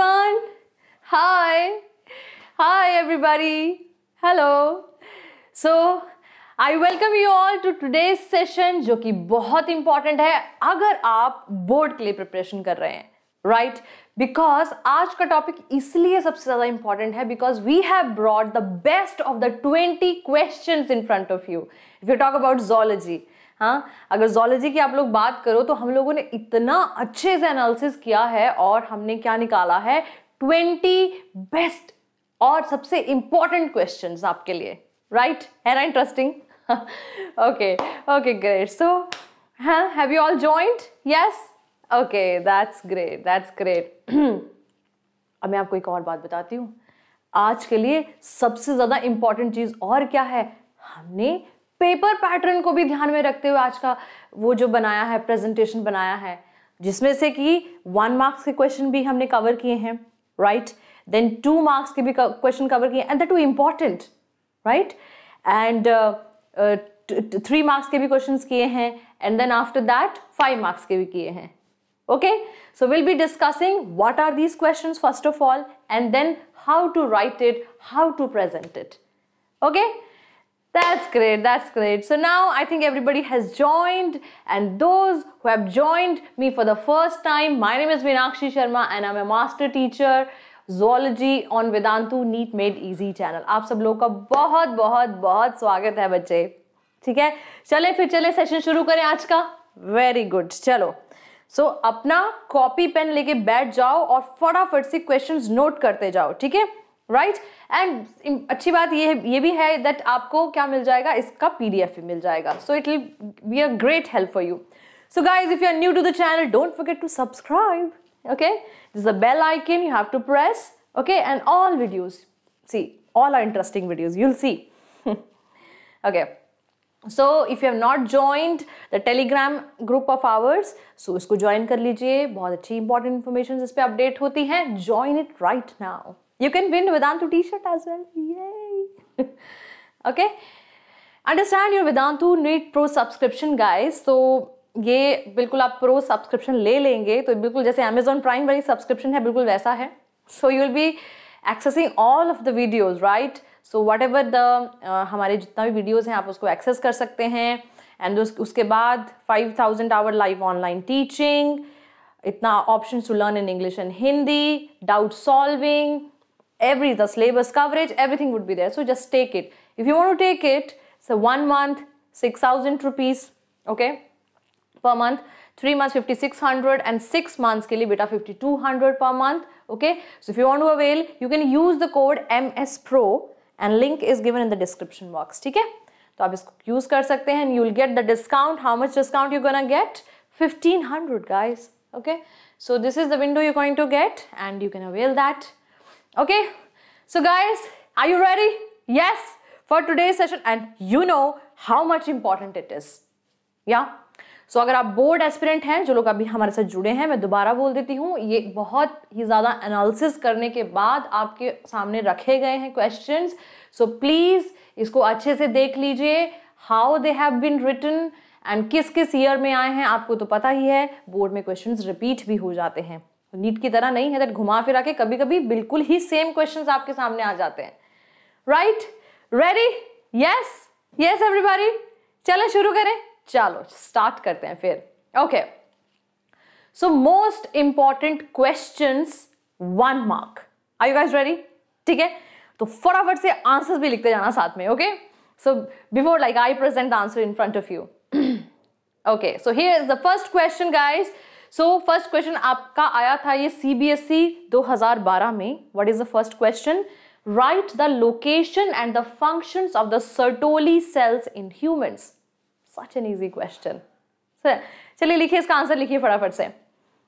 Everyone hi hi everybody hello so I welcome you all to today session जो कि बहुत important है अगर आप बोर्ड के लिए प्रिपरेशन कर रहे हैं राइट right? बिकॉज आज का टॉपिक इसलिए सबसे ज्यादा इंपॉर्टेंट है because we have brought the best of the twenty question in front of you if you talk about zoology हाँ अगर जोलॉजी की आप लोग बात करो तो हम लोगों ने इतना अच्छे से एनालिसिस किया है और हमने क्या निकाला है ट्वेंटी बेस्ट और सबसे इंपॉर्टेंट क्वेश्चन आपके लिए राइट है ना interesting okay okay great so have you all joined yes okay that's great that's great अब मैं आपको एक और बात बताती हूँ आज के लिए सबसे ज़्यादा इंपॉर्टेंट चीज़ और क्या है हमने पेपर पैटर्न को भी ध्यान में रखते हुए आज का वो जो बनाया है प्रेजेंटेशन बनाया है जिसमें से कि वन मार्क्स के क्वेश्चन भी हमने कवर किए हैं राइट देन टू मार्क्स के भी क्वेश्चन कवर किए and the two important right and three marks के भी क्वेश्चन किए हैं and then after that five marks के भी किए हैं okay so will be discussing what are these question first of all and then how to write it how to present it okay That's great, that's great. So now I think everybody has joined and those who have joined me for the first time, my name is Meenakshi Sharma and I'm a master teacher zoology on Vedantu Neat Made Easy channel. आप सब लोगों का बहुत बहुत बहुत स्वागत है बच्चे ठीक है चले फिर चले सेशन शुरू करें आज का वेरी गुड चलो सो so, अपना कॉपी पेन लेके बैठ जाओ और फटाफट से क्वेश्चंस नोट करते जाओ ठीक है राइट एंड अच्छी बात ये ये भी है दैट आपको क्या मिल जाएगा इसका पी पीडीएफ भी मिल जाएगा so it will be a great help for you so guys if you are new to the channel don't forget to subscribe okay this a bell icon you have to press okay and all videos see all are interesting videos you will see okay so if you have not joined the Telegram group of ours so इसको join कर लीजिए बहुत अच्छी important information इस पर update होती हैं join it right now You can win Vedantu t-shirt as well. Yay! okay. Understand your Vedantu Need Pro subscription guys. So ये बिल्कुल आप प्रो सब्सक्रिप्शन ले लेंगे तो बिल्कुल जैसे अमेजोन प्राइम वाली सब्सक्रिप्शन है बिल्कुल वैसा है so you will be accessing all of the videos right so whatever the हमारे जितना भी वीडियोज़ हैं आप उसको एक्सेस कर सकते हैं एंड उस, उसके बाद five thousand hour live online teaching इतना option to learn in English and Hindi doubt solving every the syllabus coverage everything would be there so just take it if you want to take it so one month 6000 rupees okay per month three months 5600 and six months ke liye beta 5200 per month okay so if you want to avail you can use the code ms pro and link is given in the description box Okay, so you can use kar sakte hain you will get the discount how much discount you are gonna get 1500 guys okay so this is the window you're going to get and you can avail that okay so guys are you ready yes for today's session and you know how much important it is yeah so so, अगर आप board aspirant हैं जो लोग अभी हमारे साथ जुड़े हैं मैं दोबारा बोल देती हूँ ये बहुत ही ज़्यादा एनालिसिस करने के बाद आपके सामने रखे गए हैं क्वेश्चंस सो प्लीज़ इसको अच्छे से देख लीजिए how they have been written and किस किस ईयर में आए हैं आपको तो पता ही है बोर्ड में क्वेश्चंस रिपीट भी हो जाते हैं नीट की तरह नहीं है दैट घुमा फिरा के कभी कभी बिल्कुल ही सेम क्वेश्चन आपके सामने आ जाते हैं right ready yes yes everybody चले शुरू करें चलो स्टार्ट करते हैं फिर okay so most important question one mark I you guys ready ठीक है तो फटाफट से आंसर भी लिखते जाना साथ में okay so before like I present the answer in front of you okay so here is the first question guys so first question आपका आया था ये सी बी एस ई दो हजार बारह में what is the first question right the location and the function of the Sertoli cells in humans such an easy question चलिए लिखिए इसका आंसर लिखिए फटाफट से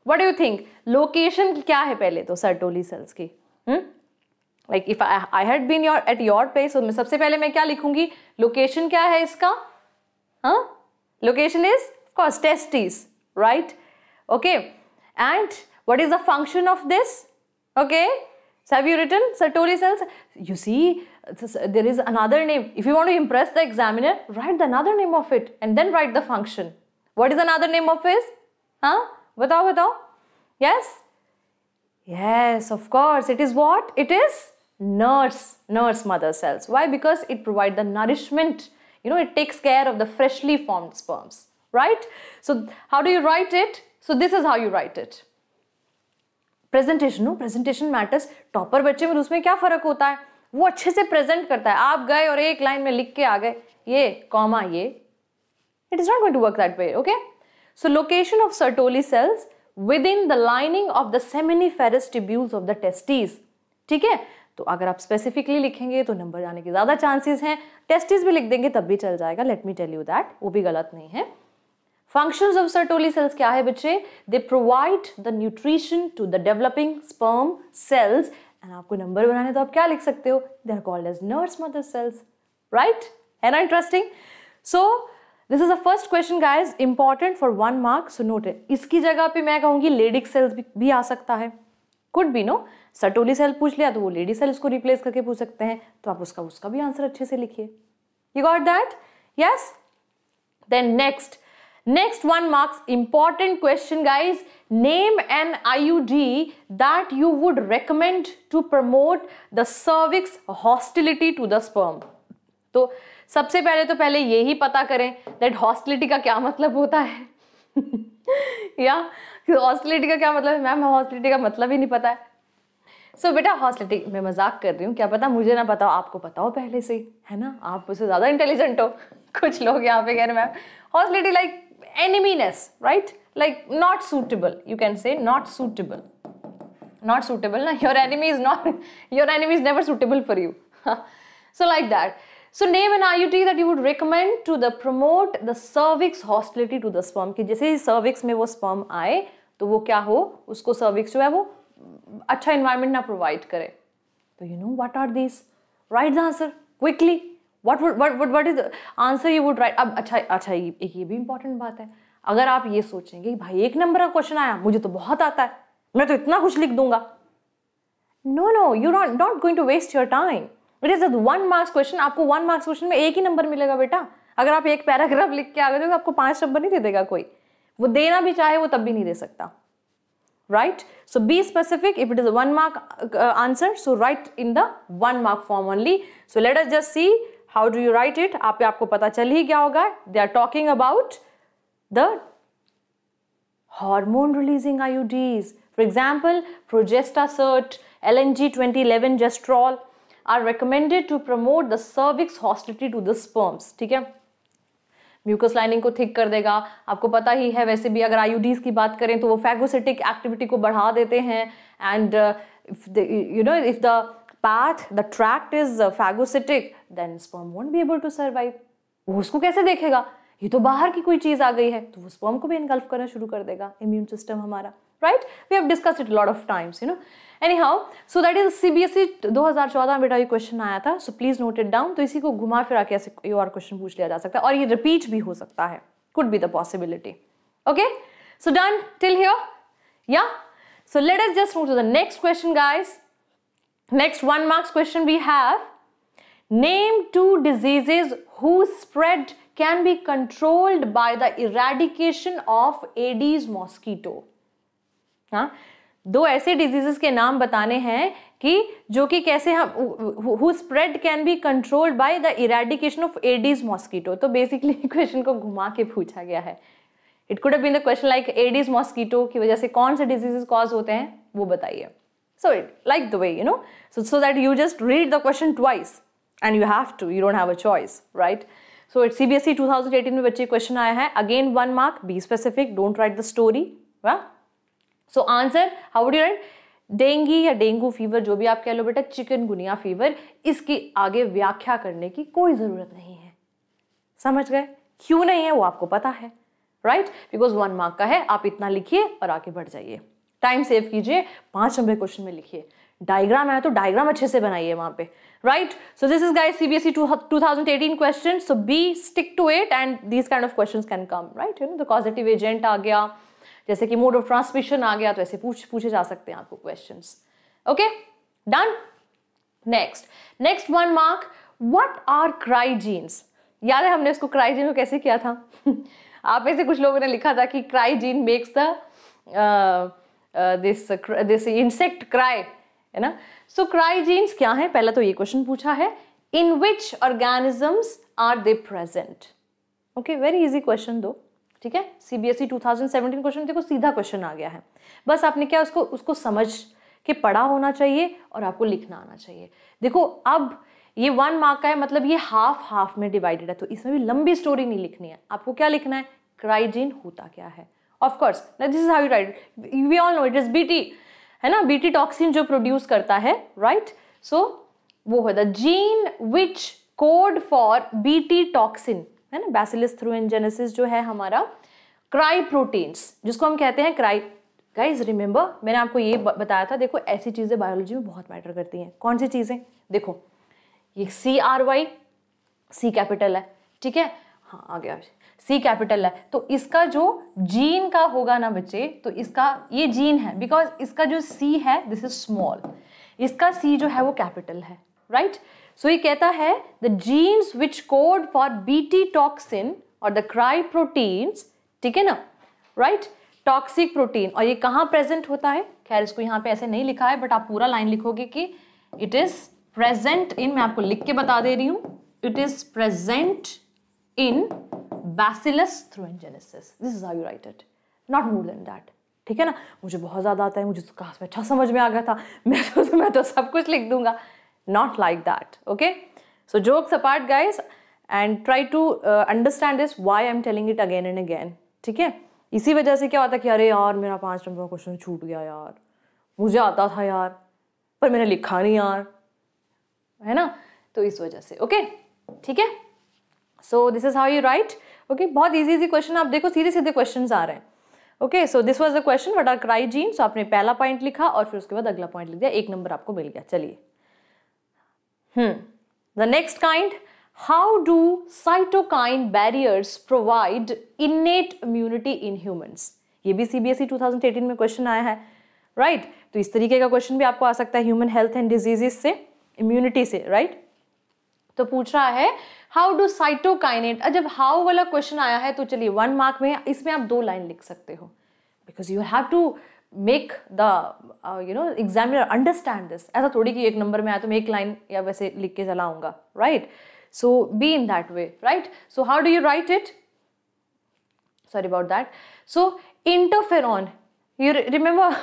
वट यू थिंक लोकेशन क्या है पहले तो सर्टोली सेल्स की like if I had been your at your place मैं सबसे पहले मैं क्या लिखूंगी लोकेशन क्या है इसका location is cause testis right Okay. And what is the function of this? Okay. So have you written Sertoli cells? You see, there is another name. If you want to impress the examiner, write the another name of it and then write the function. What is another name of his? Huh? Batao, batao. Yes? Yes, of course. It is what? It is nurse, nurse mother cells. Why? Because it provides the nourishment. You know, it takes care of the freshly formed sperms, right? So how do you write it? So this is how you write it presentation हो presentation matters topper बच्चे में उसमें क्या फर्क होता है वो अच्छे से प्रेजेंट करता है आप गए और एक लाइन में लिख के आ गए ये कॉमा ये it is not going to work that way okay so location of Sertoli cells within the lining of the seminiferous tubules of the testes ठीक है तो अगर आप स्पेसिफिकली लिखेंगे तो नंबर आने के ज़्यादा चांसेस हैं टेस्टिस भी लिख देंगे तब भी चल जाएगा let me tell you that वो भी गलत नहीं है फंक्शन ऑफ सर्टोली सेल्स क्या है बच्चे they provide the nutrition to the developing sperm cells and आपको नंबर बनाने तो आप क्या लिख सकते हो they are called as nurse mother cells right है ना interesting so this is the first question guys important for one marks note note इसकी जगह पर मैं कहूंगी लेडिक सेल्स भी, भी आ सकता है could be no Sertoli cell पूछ लिया तो वो लेडी सेल इसको रिप्लेस करके पूछ सकते हैं तो आप उसका उसका भी आंसर अच्छे से लिखिए you got that yes then next Next one marks important question guys. Name an IUD that you would recommend to promote the cervix hostility to the sperm. तो सबसे पहले तो पहले ये ही पता करें दैट हॉस्टिलिटी का क्या मतलब होता है या हॉस्टिलिटी का क्या मतलब है मैम हॉस्टिलिटी का मतलब ही नहीं पता है सो so, बेटा हॉस्टिलिटी मैं मजाक कर रही हूँ क्या पता मुझे ना पता हो आपको पता हो पहले से है ना आप उससे ज़्यादा इंटेलिजेंट हो कुछ लोग यहाँ पे कह रहे ma'am hostility like Enemyness, right? Like not suitable. You can say not suitable. Not suitable. Na? Your enemy is not, your enemy is never suitable for you. so like that. So name an IUT that you would recommend to the promote the cervix hostility to the sperm. कि जैसे cervix में वो sperm आए तो वो क्या हो उसको cervix जो है वो environment ना provide करे. So you know what are these? Write the answer quickly. What what what what is answer you would write अब अच्छा अच्छा ये ये भी इंपॉर्टेंट बात है अगर आप ये सोचेंगे भाई एक नंबर का क्वेश्चन आया मुझे तो बहुत आता है मैं तो इतना कुछ लिख दूंगा no no you not not going to waste your time it is one marks question आपको वन मार्क्स क्वेश्चन में एक ही नंबर मिलेगा बेटा अगर आप एक पैराग्राफ लिख के आ गए तो आपको पांच नंबर नहीं दे देगा कोई वो देना भी चाहे वो तब भी नहीं दे सकता right so be specific if it is one mark answer so write in the one mark form only so let us just see how do you write it आप आपको पता चल ही गया होगा they are talking about the hormone releasing IUDs for example Progestasert L N G twenty eleven जेस्ट्रॉल are recommended to promote the cervix hostility to the sperms ठीक है म्यूकस लाइनिंग को थिक कर देगा आपको पता ही है वैसे भी अगर आई की बात करें तो वो फैगोसिटिक एक्टिविटी को बढ़ा देते हैं and you know if the path, the tract is uh, phagocytic, then sperm won't be able to survive. वो उसको कैसे देखेगा ये तो बाहर की कोई चीज़ आ गई है तो वो स्पर्म को भी इनगल्फ करना शुरू कर देगा इम्यून सिस्टम हमारा right we have discuss it lot of times you know anyhow so that is C B S E दो चौदह बेटा ये क्वेश्चन आया था सो प्लीज़ नोट इट डाउन तो इसी को घुमा फिरा के ऐसे कोई और क्वेश्चन पूछ लिया जा सकता है और ये रिपीट भी हो सकता है could be the possibility okay so done till here या so let us just move to the next question next one marks question we have name two diseases whose spread can be controlled by the eradication of Aedes mosquito. हाँ दो ऐसे diseases के नाम बताने हैं कि जो कि कैसे हम who spread can be controlled by the eradication of Aedes mosquito तो बेसिकली क्वेश्चन को घुमा के पूछा गया है it could have been the question like Aedes mosquito की वजह से कौन से डिजीजेस कॉज होते हैं वो बताइए So it, like the way, you know, so, so that you just read the question twice and you have to, you don't have a choice, right? So at CBSE 2018 mein bachche question aaya hai again one mark be specific don't write the story huh? so answer how would you write dengue या dengue fever जो भी आप कह लो बेटा chikungunya fever इसकी आगे व्याख्या करने की कोई ज़रूरत नहीं है समझ गए क्यों नहीं है वो आपको पता है राइट बिकॉज वन मार्क का है आप इतना लिखिए और आगे बढ़ जाइए टाइम सेव कीजिए पांच नंबर क्वेश्चन में लिखिए डायग्राम है तो डायग्राम अच्छे से बनाइए वहां पे right so this is guys CBSE 2018 question so be stick to it and these kind of questions can come right you know the positive agent आ गया जैसे कि मोड ऑफ ट्रांसमिशन आ गया तो ऐसे पूछ पूछे जा सकते हैं आपको question okay done next next one mark what are cry genes याद है हमने इसको क्राइजीन को कैसे किया था आप में से कुछ लोगों ने लिखा था कि cry gene makes the this this insect cry है ना सो क्राई जीन्स क्या है पहला तो ये क्वेश्चन पूछा है in which organisms are they present okay very easy question दो ठीक है सीबीएसई 2017 क्वेश्चन देखो सीधा क्वेश्चन आ गया है बस आपने क्या उसको उसको समझ के पढ़ा होना चाहिए और आपको लिखना आना चाहिए देखो अब ये वन मार्क का है मतलब ये हाफ हाफ में डिवाइडेड है तो इसमें भी लंबी स्टोरी नहीं लिखनी है आपको क्या लिखना है क्राइजीन होता क्या है of course this is how you write we all know it is BT है ना बीटी टॉक्सिन जो प्रोड्यूस करता है राइट right? सो so, वो है the gene which code for BT toxin है ना बैसिलिस थ्रू एनजेनेसिस जो है हमारा क्राई प्रोटीन्स जिसको हम कहते हैं क्राई गाइज रिमेंबर मैंने आपको ये बताया था देखो ऐसी चीज़ें बायोलॉजी में बहुत मैटर करती हैं कौन सी चीज़ें देखो ये C R Y C capital है ठीक है हाँ आ गया सी कैपिटल है तो इसका जो जीन का होगा ना बच्चे तो इसका ये जीन है बिकॉज इसका जो सी है दिस इज स्मॉल इसका सी जो है वो कैपिटल है राइट right? सो so, ये कहता है the genes which code for BT toxin और द क्राई प्रोटीन्स ठीक है ना राइट टॉक्सिक प्रोटीन और ये कहाँ प्रेजेंट होता है खैर इसको यहाँ पे ऐसे नहीं लिखा है बट आप पूरा लाइन लिखोगे कि इट इज़ प्रेजेंट इन मैं आपको लिख के बता दे रही हूँ it is present in bacillus thuringiensis. This is how you write it. Not more than that. ठीक है ना मुझे बहुत ज़्यादा आता है मुझे तो कहा अच्छा समझ में आ गया था मैं तो मैं तो सब कुछ लिख दूंगा not like that okay so jokes apart guys and try to understand this why I am telling it again and again ठीक है इसी वजह से क्या होता है कि अरे यार मेरा पांच नंबर का क्वेश्चन छूट गया यार मुझे आता था यार पर मैंने लिखा नहीं यार है ना तो इस वजह से ओके ठीक है so this is how you write okay बहुत ईजी ईजी क्वेश्चन आप देखो सीधे सीधे क्वेश्चन आ रहे हैं okay so this was the question what are cry gene so आपने पहला पॉइंट लिखा और फिर उसके बाद अगला पॉइंट लिख दिया एक नंबर आपको मिल गया चलिए the next kind how do cytokine barriers provide innate immunity in humans ये भी सीबीएसई 2018 e में क्वेश्चन आया है राइट right? तो इस तरीके का क्वेश्चन भी आपको आ सकता है ह्यूमन हेल्थ एंड डिजीजेस से इम्यूनिटी से राइट right? तो पूछ रहा है हाउ डू साइटोकाइनेट जब हाउ वाला क्वेश्चन आया है तो चलिए वन मार्क में इसमें आप दो लाइन लिख सकते हो because you have to make the you know examiner understand this ऐसा थोड़ी कि एक नंबर में आया तो मैं एक लाइन या वैसे लिख के चलाऊंगा right so be in that way right so how do you write it sorry about that so interferon you remember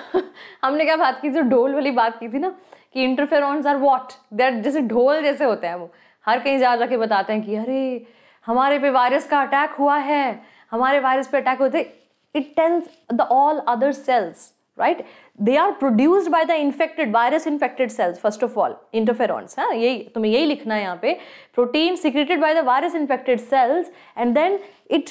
हमने क्या बात की जो ढोल वाली बात की थी ना कि interferons are what they are जैसे ढोल जैसे होते हैं वो हर कहीं जा जाके बताते हैं कि अरे हमारे पे वायरस का अटैक हुआ है हमारे वायरस पे अटैक होते it tells the all other cells right they are produced by the infected virus infected cells first of all interfer हाँ यही तुम्हें यही लिखना है यहाँ पे protein secreted by the virus infected cells and then it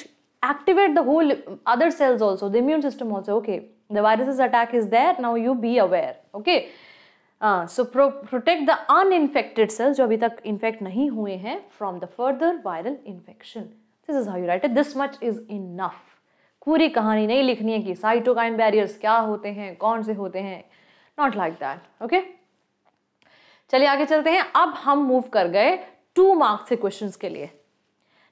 activate the whole other cells also the immune system also okay the virus attack is there now you be aware okay so pro protect the uninfected cells जो अभी तक infect नहीं हुए हैं from the further viral infection this is how you write this much is enough पूरी कहानी नहीं लिखनी है कि साइटोकाइन बैरियर्स क्या होते हैं कौन से होते हैं नॉट लाइक दैट ओके चलिए आगे चलते हैं अब हम मूव कर गए टू मार्क्स के क्वेश्चंस के लिए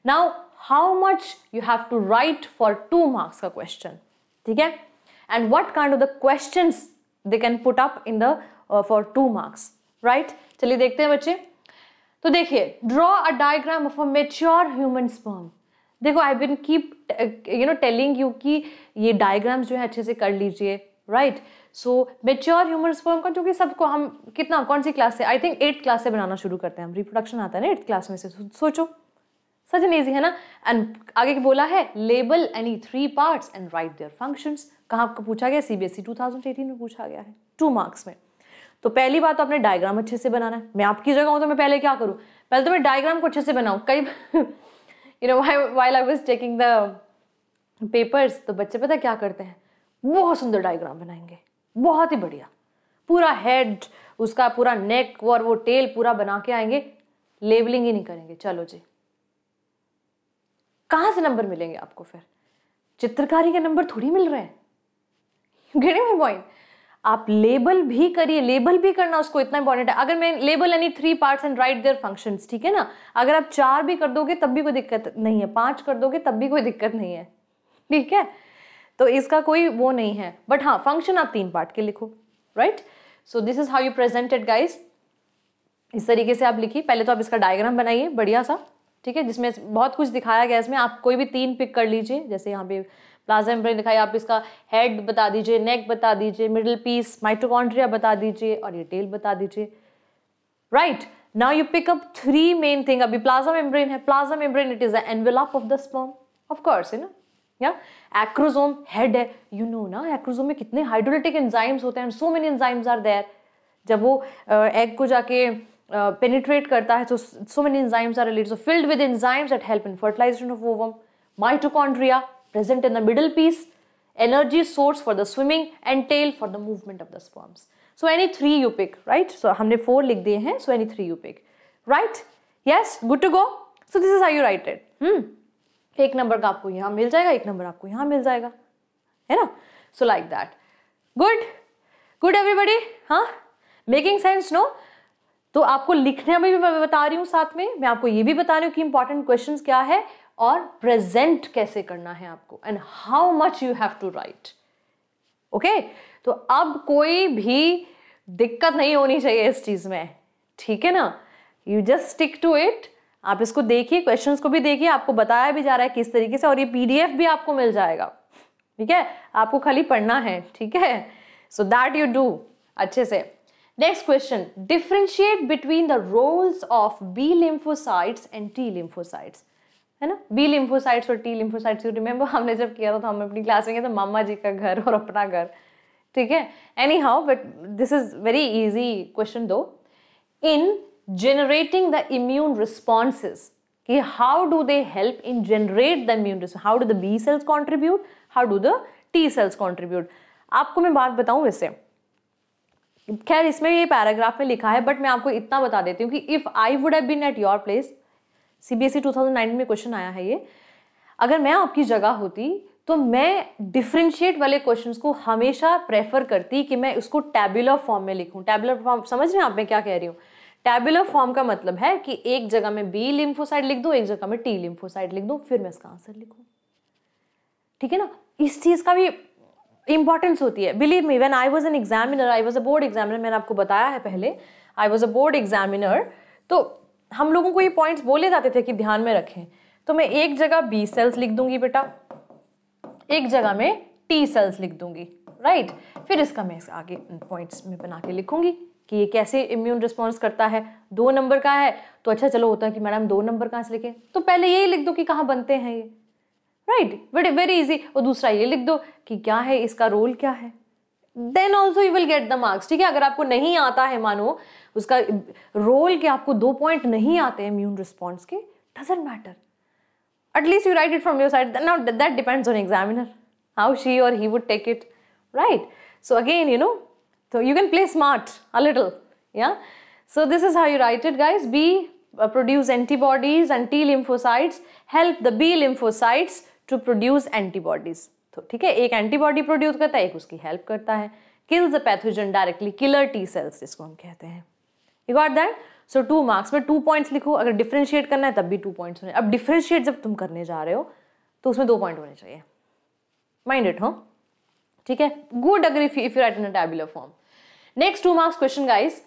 now how much you have to write for two marks का क्वेश्चन ठीक है and what kind of the question they can put up in the for two marks right चलिए देखते हैं बच्चे तो देखिए draw a diagram of a mature human sperm देखो I been keep you know telling you कि ये diagrams जो है अच्छे से कर लीजिए right so mature human sperm का जो कि सबको हम कितना कौन सी क्लास से आई थिंक एट्थ क्लास से बनाना शुरू करते हैं हम रिप्रोडक्शन आता है ना एट्थ क्लास में से सोचो सच एन ईजी है ना एंड आगे बोला है label any three parts and write their functions कहाँ आपको पूछा गया टू थाउजेंड एटीन में पूछा गया है टू मार्क्स में तो पहली बात तो आपने डायग्राम अच्छे से बनाना है मैं आपकी जगह हूँ तो मैं पहले क्या करूँ पहले तो मैं डायग्राम को अच्छे से बनाऊँ कई you know why while I was taking the papers तो बच्चे पता क्या करते हैं बहुत सुंदर डायग्राम बनाएंगे बहुत ही बढ़िया पूरा हेड उसका पूरा नेक और वो टेल पूरा बना के आएंगे लेबलिंग ही नहीं करेंगे चलो जी कहाँ से नंबर मिलेंगे आपको फिर चित्रकारी के नंबर थोड़ी मिल रहे हैं गेटिंग पॉइंट आप लेबल भी करिए लेबल भी करना उसको इतना इंपॉर्टेंट है अगर मैं लेबल यानी three parts and write their functions ठीक है ना अगर आप चार भी कर दोगे तब भी कोई दिक्कत नहीं है पांच कर दोगे तब भी कोई दिक्कत नहीं है ठीक है तो इसका कोई वो नहीं है बट हाँ फंक्शन आप तीन पार्ट के लिखो right so this is how you presented guys इस तरीके से आप लिखिए पहले तो आप इसका डायग्राम बनाइए बढ़िया सा ठीक है जिसमें बहुत कुछ दिखाया गया इसमें आप कोई भी तीन पिक कर लीजिए जैसे यहाँ पे प्लाज्मा मेम्ब्रेन दिखाई आप इसका हेड बता दीजिए नेक बता दीजिए मिडिल पीस माइटोकॉन्ड्रिया बता दीजिए और ये टेल बता दीजिए right now you pick up three main thing अभी प्लाज्मा मेम्ब्रेन है plasma membrane it is the envelope of the sperm of course है ना या एक्रोजोम हेड है यू नो ना एक्रोजोम में कितने हाइड्रोलिटिक एंजाइम्स होते हैं so many enzymes are there जब वो एग को जाके पेनिट्रेट करता है तो so many enzymes are related so filled with enzymes that help in fertilisation of ovum mitochondria present in the middle piece, energy source for the swimming and tail for the movement of the sperms. So any three you pick, right? So humne four likh diye hain so any three you pick, right? Yes, good to go. So this is how you write it. Hmm. ek number ka aapko yahan mil jayega ek number aapko yahan mil jayega hai na So like that. Good, good everybody, ha huh? Making sense, no? तो आपको लिखने में भी मैं बता रही हूँ साथ में मैं आपको ये भी बता रही हूँ कि इंपॉर्टेंट क्वेश्चंस क्या है और प्रेजेंट कैसे करना है आपको and how much you have to write okay तो अब कोई भी दिक्कत नहीं होनी चाहिए इस चीज़ में ठीक है ना you just stick to it आप इसको देखिए क्वेश्चंस को भी देखिए आपको बताया भी जा रहा है किस तरीके से और ये पीडीएफ भी आपको मिल जाएगा ठीक है आपको खाली पढ़ना है ठीक है सो दैट यू डू अच्छे से next question differentiate between the roles of B lymphocytes and T lymphocytes है ना बी लिम्फोसाइट्स और टी लिम्फोसाइट्स यू रिमेंबर हमने जब किया था तो हम अपनी क्लास में गए तो मामा जी का घर और अपना घर ठीक है anyhow but this is very easy question though in generating the immune responses. कि how do they help in generate the immune response how do the B cells contribute how do the T cells contribute आपको मैं बात बताऊं वैसे खैर इसमें ये paragraph में लिखा है बट मैं आपको इतना बता देती हूँ कि if I would have been at your place CBSE 2019 e में क्वेश्चन आया है ये अगर मैं आपकी जगह होती तो मैं डिफ्रेंशिएट वाले क्वेश्चन को हमेशा प्रेफर करती कि मैं उसको टैबुलर फॉर्म में लिखूँ टैबुलर फॉर्म समझ रहे हैं आप मैं क्या कह रही हूँ टैबुलर फॉर्म का मतलब है कि एक जगह में बी लिम्फोसाइड लिख दूँ एक जगह में टी लिम्फोसाइड लिख दूँ फिर मैं इसका आंसर लिखूँ ठीक है ना इस चीज़ का भी इंपॉर्टेंस होती है believe me when I was an examiner I was a board examiner मैंने आपको बताया है पहले I was a board examiner तो हम लोगों को ये पॉइंट्स बोले जाते थे कि ध्यान में रखें तो मैं एक जगह बी सेल्स लिख दूंगी बेटा एक जगह में टी सेल्स लिख दूंगी राइट फिर इसका मैं आगे पॉइंट्स में बना के लिखूंगी कि ये कैसे इम्यून रिस्पॉन्स करता है दो नंबर का है तो अच्छा चलो होता है कि मैडम दो नंबर कहाँ से लिखें तो पहले यही लिख दो कि कहाँ बनते हैं ये राइट बट वेरी इजी और दूसरा ये लिख दो कि क्या है इसका रोल क्या है then also you will get the marks ठीक है अगर आपको नहीं आता है मानो उसका रोल के आपको दो पॉइंट नहीं आते हैं इम्यून रिस्पॉन्स के doesn't matter at least you write it from your side now that depends on examiner how she और he would take it right so again you know तो you can play smart a little या so this is how you write it guys B produce antibodies and T lymphocytes help the B lymphocytes to produce antibodies तो ठीक है एक antibody produce करता है एक उसकी हेल्प करता है kills a pathogen directly killer T cells जिसको हम कहते हैं you got that so two marks में टू पॉइंट्स लिखो अगर डिफ्रेंशिएट करना है तब भी टू पॉइंट्स होने अब डिफ्रेंशिएट जब तुम करने जा रहे हो तो उसमें दो पॉइंट होने चाहिए माइंड इट हो ठीक है गुड अगर if you write in tabular form next two marks question guys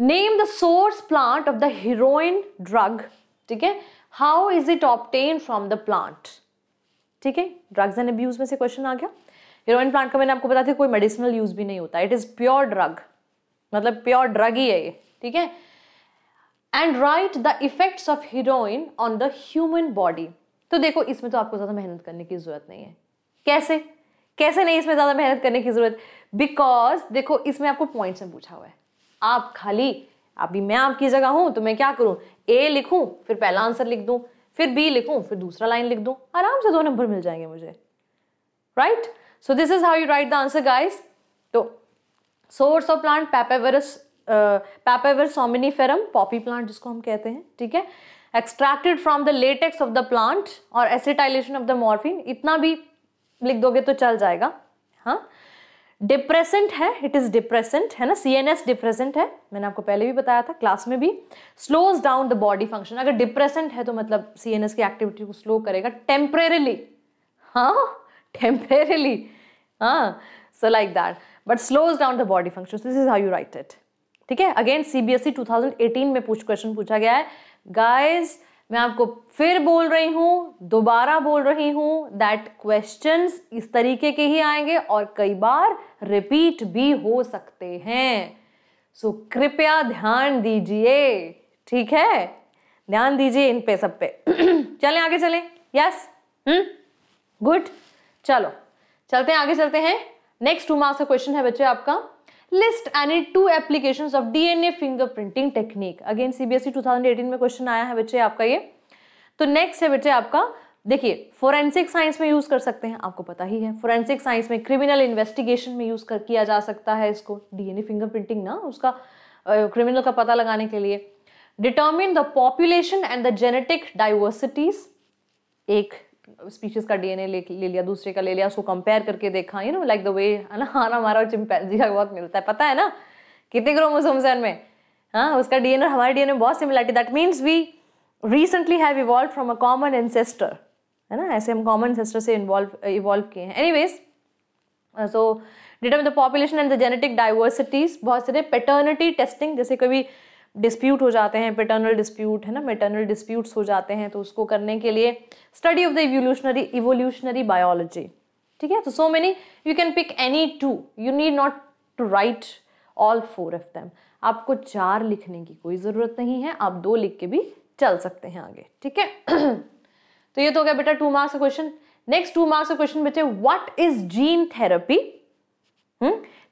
name the source plant of the heroin drug ठीक है how is it obtain from the plant ठीक है ड्रग्स एंड अब्यूज में से क्वेश्चन आ गया heroine plant का मैंने आपको बताया था कोई मेडिसिनल यूज भी नहीं होता इट इज़ प्योर ड्रग मतलब प्योर ड्रग ही है ये ठीक है and write the effects of heroin on the human body तो देखो इसमें तो आपको ज़्यादा मेहनत करने की ज़रूरत नहीं है कैसे कैसे नहीं इसमें ज़्यादा मेहनत करने की ज़रूरत बिकॉज देखो इसमें आपको पॉइंट्स में पूछा हुआ है आप खाली अभी मैं आपकी जगह हूं तो मैं क्या करूं ए लिखूं फिर पहला आंसर लिख दूं फिर बी लिखूं फिर दूसरा लाइन लिख दूं आराम से दो नंबर मिल जाएंगे मुझे right so this is how you write the answer guys तो source of plant papavers papaver somniferum poppy plant जिसको हम कहते हैं ठीक है extracted from the latex of the plant और एसिटाइलेशन ऑफ द मॉर्फिन इतना भी लिख दोगे तो चल जाएगा हाँ डिप्रेसेंट है इट इज़ डिप्रेसेंट है ना सी एन एस डिप्रेसेंट है मैंने आपको पहले भी बताया था क्लास में भी slows down the body function अगर डिप्रेसेंट है तो मतलब सी एन एस की एक्टिविटी को स्लो करेगा टेम्परेली हाँ टेम्परेली हाँ so like that but slows down the body function this is how you write it ठीक है again C B S E two thousand eighteen में पूछ क्वेश्चन पूछा गया है गाइज मैं आपको फिर बोल रही हूँ दोबारा बोल रही हूँ दैट क्वेश्चंस इस तरीके के ही आएंगे और कई बार रिपीट भी हो सकते हैं सो so, कृपया ध्यान दीजिए ठीक है ध्यान दीजिए इन पे सब पे चलें आगे चलें यस गुड हम्म? चलो चलते हैं आगे चलते हैं नेक्स्ट टू मार्क्स का क्वेश्चन है बच्चे आपका list any two list and it two applications of DNA fingerprinting technique. Two thousand eighteen में क्वेश्चन आया है बच्चे आपका ये तो नेक्स्ट है बच्चे आपका देखिए फोरेंसिक साइंस में यूज़ कर सकते हैं आपको पता ही है फोरेंसिक साइंस में क्रिमिनल इन्वेस्टिगेशन में यूज़ कर किया जा सकता है इसको डीएनए फिंगरप्रिंटिंग ना उसका क्रिमिनल uh, का पता लगाने के लिए determine the population and the genetic diversities एक स्पीशीज़ का डीएनए ले ले लिया दूसरे का ले लिया उसको कंपेयर करके देखा you know like the way है ना हाना हमारा और चिंपैजी का बहुत मिलता है पता है ना कितने क्रोमोसोम्स हैं उनमें हाँ उसका डीएनए और हमारे डीएनए बहुत similarity that means we recently have evolve from a common ancestor है ना ऐसे हम कॉमन एनसेस्टर से इन्वॉल्व इवॉल्व किए हैं ways so determine the population and the genetic diversities बहुत सारे पेटर्निटी टेस्टिंग जैसे कभी डिस्प्यूट हो जाते हैं पेटर्नल डिस्प्यूट है ना मेटर्नल डिस्प्यूट्स हो जाते हैं तो उसको करने के लिए study of the evolutionary evolutionary biology ठीक है तो so many you can pick any two you need not to write all four of them आपको चार लिखने की कोई ज़रूरत नहीं है आप दो लिख के भी चल सकते हैं आगे ठीक है तो ये तो हो गया बेटा two marks question next two marks question बच्चे what is gene therapy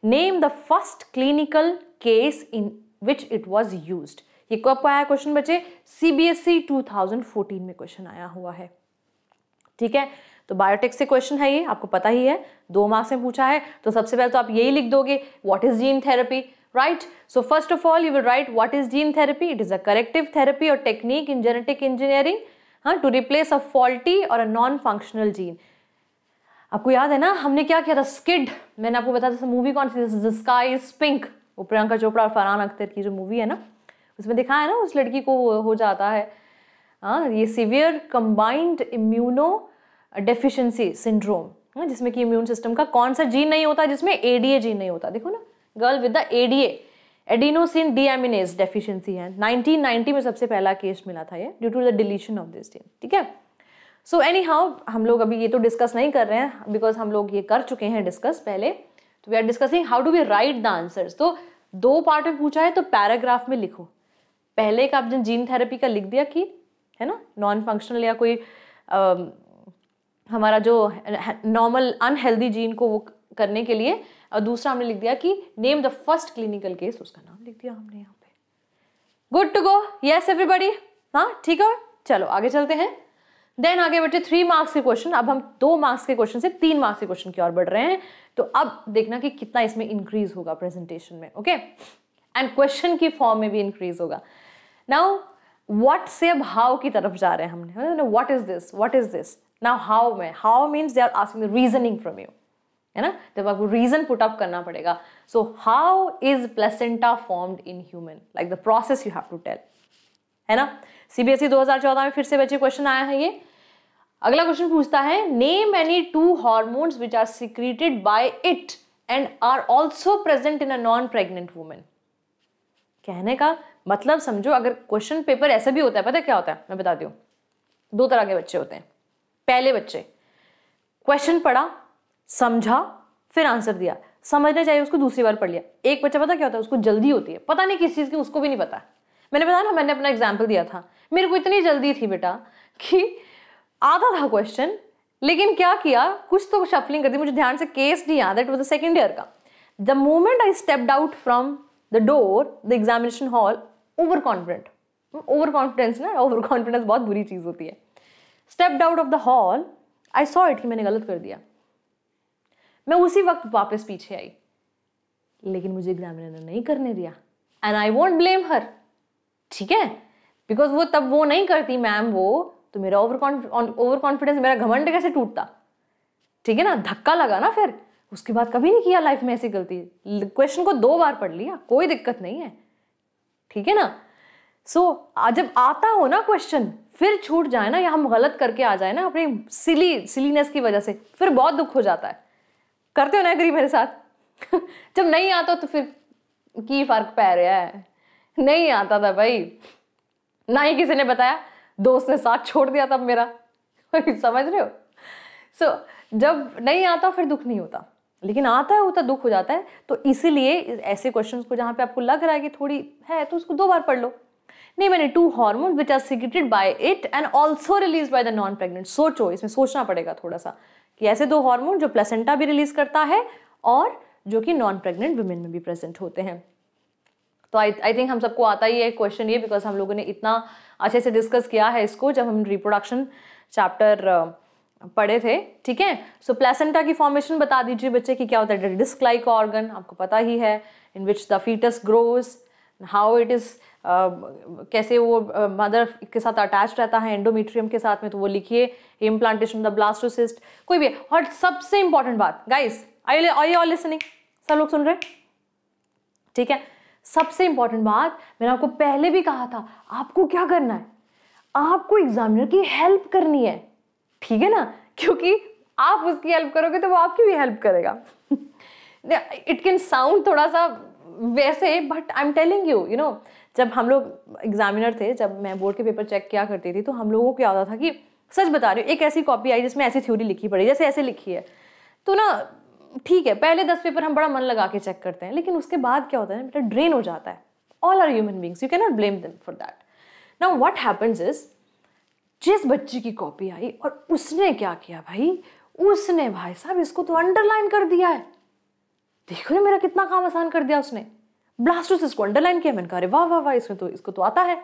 name the first clinical case in which it was use ये कब का आया क्वेश्चन बच्चे सीबीएसई 2014 e में क्वेश्चन आया हुआ है ठीक है तो बायोटेक से क्वेश्चन है ये आपको पता ही है दो मार्क्स में पूछा है तो सबसे पहले तो आप यही लिख दोगे what is gene therapy right so first of all you will write what is gene therapy it is a corrective therapy और टेक्निक इन जेनेटिक इंजीनियरिंग हाँ टू रिप्लेस अ फॉल्टी और अ नॉन फंक्शनल जीन आपको याद है ना हमने क्या किया था स्किड मैंने आपको बताया था मूवी कौन सी द स्काई इज पिंक वो प्रियंका चोपड़ा और फरहान अख्तर की जो मूवी है ना उसमें दिखाया है ना उस लड़की को हो जाता है हाँ ये severe combined immuno deficiency syndrome जिसमें कि इम्यून सिस्टम का कौन सा जीन नहीं होता जिसमें एडीए जीन नहीं होता देखो ना girl with the ADA adenosine deaminase deficiency है 1990 में सबसे पहला केस मिला था ये due to the deletion of this gene ठीक है सो एनी हाउ हम लोग अभी ये तो डिस्कस नहीं कर रहे हैं बिकॉज हम लोग ये कर चुके हैं डिस्कस पहले तो we are discussing how do we write the answers तो दो पार्ट में पूछा है तो पैराग्राफ में लिखो पहले एक आपने जीन थेरेपी का लिख दिया कि है ना नॉन फंक्शनल या कोई आ, हमारा जो नॉर्मल अनहेल्दी जीन को वो करने के लिए और दूसरा हमने लिख दिया कि name the first clinical case उसका नाम लिख दिया हमने यहाँ पे good to go yes everybody हाँ ठीक है चलो आगे चलते हैं देन आगे बचे थ्री मार्क्स के क्वेश्चन अब हम दो मार्क्स के क्वेश्चन से तीन मार्क्स के क्वेश्चन की ओर बढ़ रहे हैं तो अब देखना कि कितना इसमें इंक्रीज होगा प्रेजेंटेशन में ओके एंड क्वेश्चन की फॉर्म में भी इंक्रीज होगा नाउ व्हाट से हाउ की तरफ जा रहे हैं हमने what is this what is this now how में how means they are asking the reasoning from you है ना जब आपको रीजन पुट अप करना पड़ेगा so how is placenta formed in human like the process you have to tell है ना CBSE 2014 e में फिर से बच्चे क्वेश्चन आया है ये अगला क्वेश्चन पूछता है name any two hormones which are secreted by it and are also present in a non pregnant women कहने का मतलब समझो अगर क्वेश्चन पेपर ऐसा भी होता है पता क्या होता है मैं बता दू दो तरह के बच्चे होते हैं पहले बच्चे क्वेश्चन पढ़ा समझा फिर आंसर दिया समझना चाहिए उसको दूसरी बार पढ़ लिया एक बच्चा पता क्या होता है उसको जल्दी होती है पता नहीं किस चीज़ की उसको भी नहीं पता मैंने बताया ना मैंने अपना एग्जाम्पल दिया था मेरे को इतनी जल्दी थी बेटा कि आता था क्वेश्चन लेकिन क्या किया कुछ तो शफलिंग कर दी मुझे ध्यान से केस नहीं याद it was the second year का the moment I stepped out from the door the examination hall over confident over confidence ना ओवर कॉन्फिडेंस बहुत बुरी चीज़ होती है stepped out of the hall I saw it कि मैंने गलत कर दिया मैं उसी वक्त वापस पीछे आई लेकिन मुझे एग्जामिनर ने नहीं करने दिया and I won't blame her ठीक है बिकॉज वो तब वो नहीं करती मैम वो तो मेरा ओवर ओवर कॉन्फिडेंस मेरा घमंड कैसे टूटता ठीक है ना धक्का लगा ना फिर उसके बाद कभी नहीं किया लाइफ में ऐसी गलती क्वेश्चन को दो बार पढ़ लिया कोई दिक्कत नहीं है ठीक है ना सो so, जब आता हो ना क्वेश्चन फिर छूट जाए ना या हम गलत करके आ जाए ना अपनी सिली सिलीनेस की वजह से फिर बहुत दुख हो जाता है करते हो ना एग्री मेरे साथ जब नहीं आता तो फिर की फर्क पै रहा है नहीं आता था भाई ना ही किसी ने बताया दोस्त ने साथ छोड़ दिया तब मेरा समझ रहे हो सो so, जब नहीं आता फिर दुख नहीं होता लेकिन आता है होता तो दुख हो जाता है तो इसीलिए ऐसे क्वेश्चन को जहाँ पे आपको लग रहा है कि थोड़ी है तो उसको दो बार पढ़ लो नहीं मैंने two hormone which are secreted by it and also release by the non pregnant सोचो इसमें सोचना पड़ेगा थोड़ा सा कि ऐसे दो हार्मोन जो प्लेसेंटा भी रिलीज करता है और जो कि नॉन प्रेगनेंट वुमेन में भी प्रेजेंट होते हैं तो आई आई थिंक हम सबको आता ही है क्वेश्चन ये बिकॉज हम लोगों ने इतना अच्छे से डिस्कस किया है इसको जब हम रिप्रोडक्शन चैप्टर पढ़े थे ठीक है सो प्लेसेंटा की फॉर्मेशन बता दीजिए बच्चे की क्या होता है डिस्क लाइक ऑर्गन आपको पता ही है in which the foetus grows how it is कैसे वो मदर uh, के साथ अटैच रहता है एंडोमीट्रियम के साथ में तो वो लिखिए इम्प्लांटेशन द ब्लास्टोसिस्ट कोई भी और सबसे इंपॉर्टेंट बात guys I I all listening सब लोग सुन रहे ठीक है सबसे इंपॉर्टेंट बात मैंने आपको पहले भी कहा था आपको क्या करना है आपको एग्जामिनर की हेल्प करनी है ठीक है ना क्योंकि आप उसकी हेल्प करोगे तो वो आपकी भी हेल्प करेगा इट कैन साउंड थोड़ा सा वैसे but I am telling you you know जब हम लोग एग्जामिनर थे जब मैं बोर्ड के पेपर चेक किया करती थी तो हम लोगों को क्या होता था कि सच बता रही हूँ एक ऐसी कॉपी आई जिसमें ऐसी थ्योरी लिखी पड़ी जैसे ऐसे लिखी है तो ना ठीक है पहले दस पेपर हम बड़ा मन लगा के चेक करते हैं लेकिन उसके बाद क्या होता है बेटा ड्रेन हो जाता है all are human beings you cannot blame them for that now what happens is जिस बच्चे की कॉपी आई और उसने क्या किया भाई उसने भाई साहब इसको तो अंडरलाइन कर दिया है देखो ना मेरा कितना काम आसान कर दिया उसने ब्लास्टर्स इसको अंडरलाइन किया मैंने कहा अरे वाह वाह वाह इसमें तो इसको तो आता है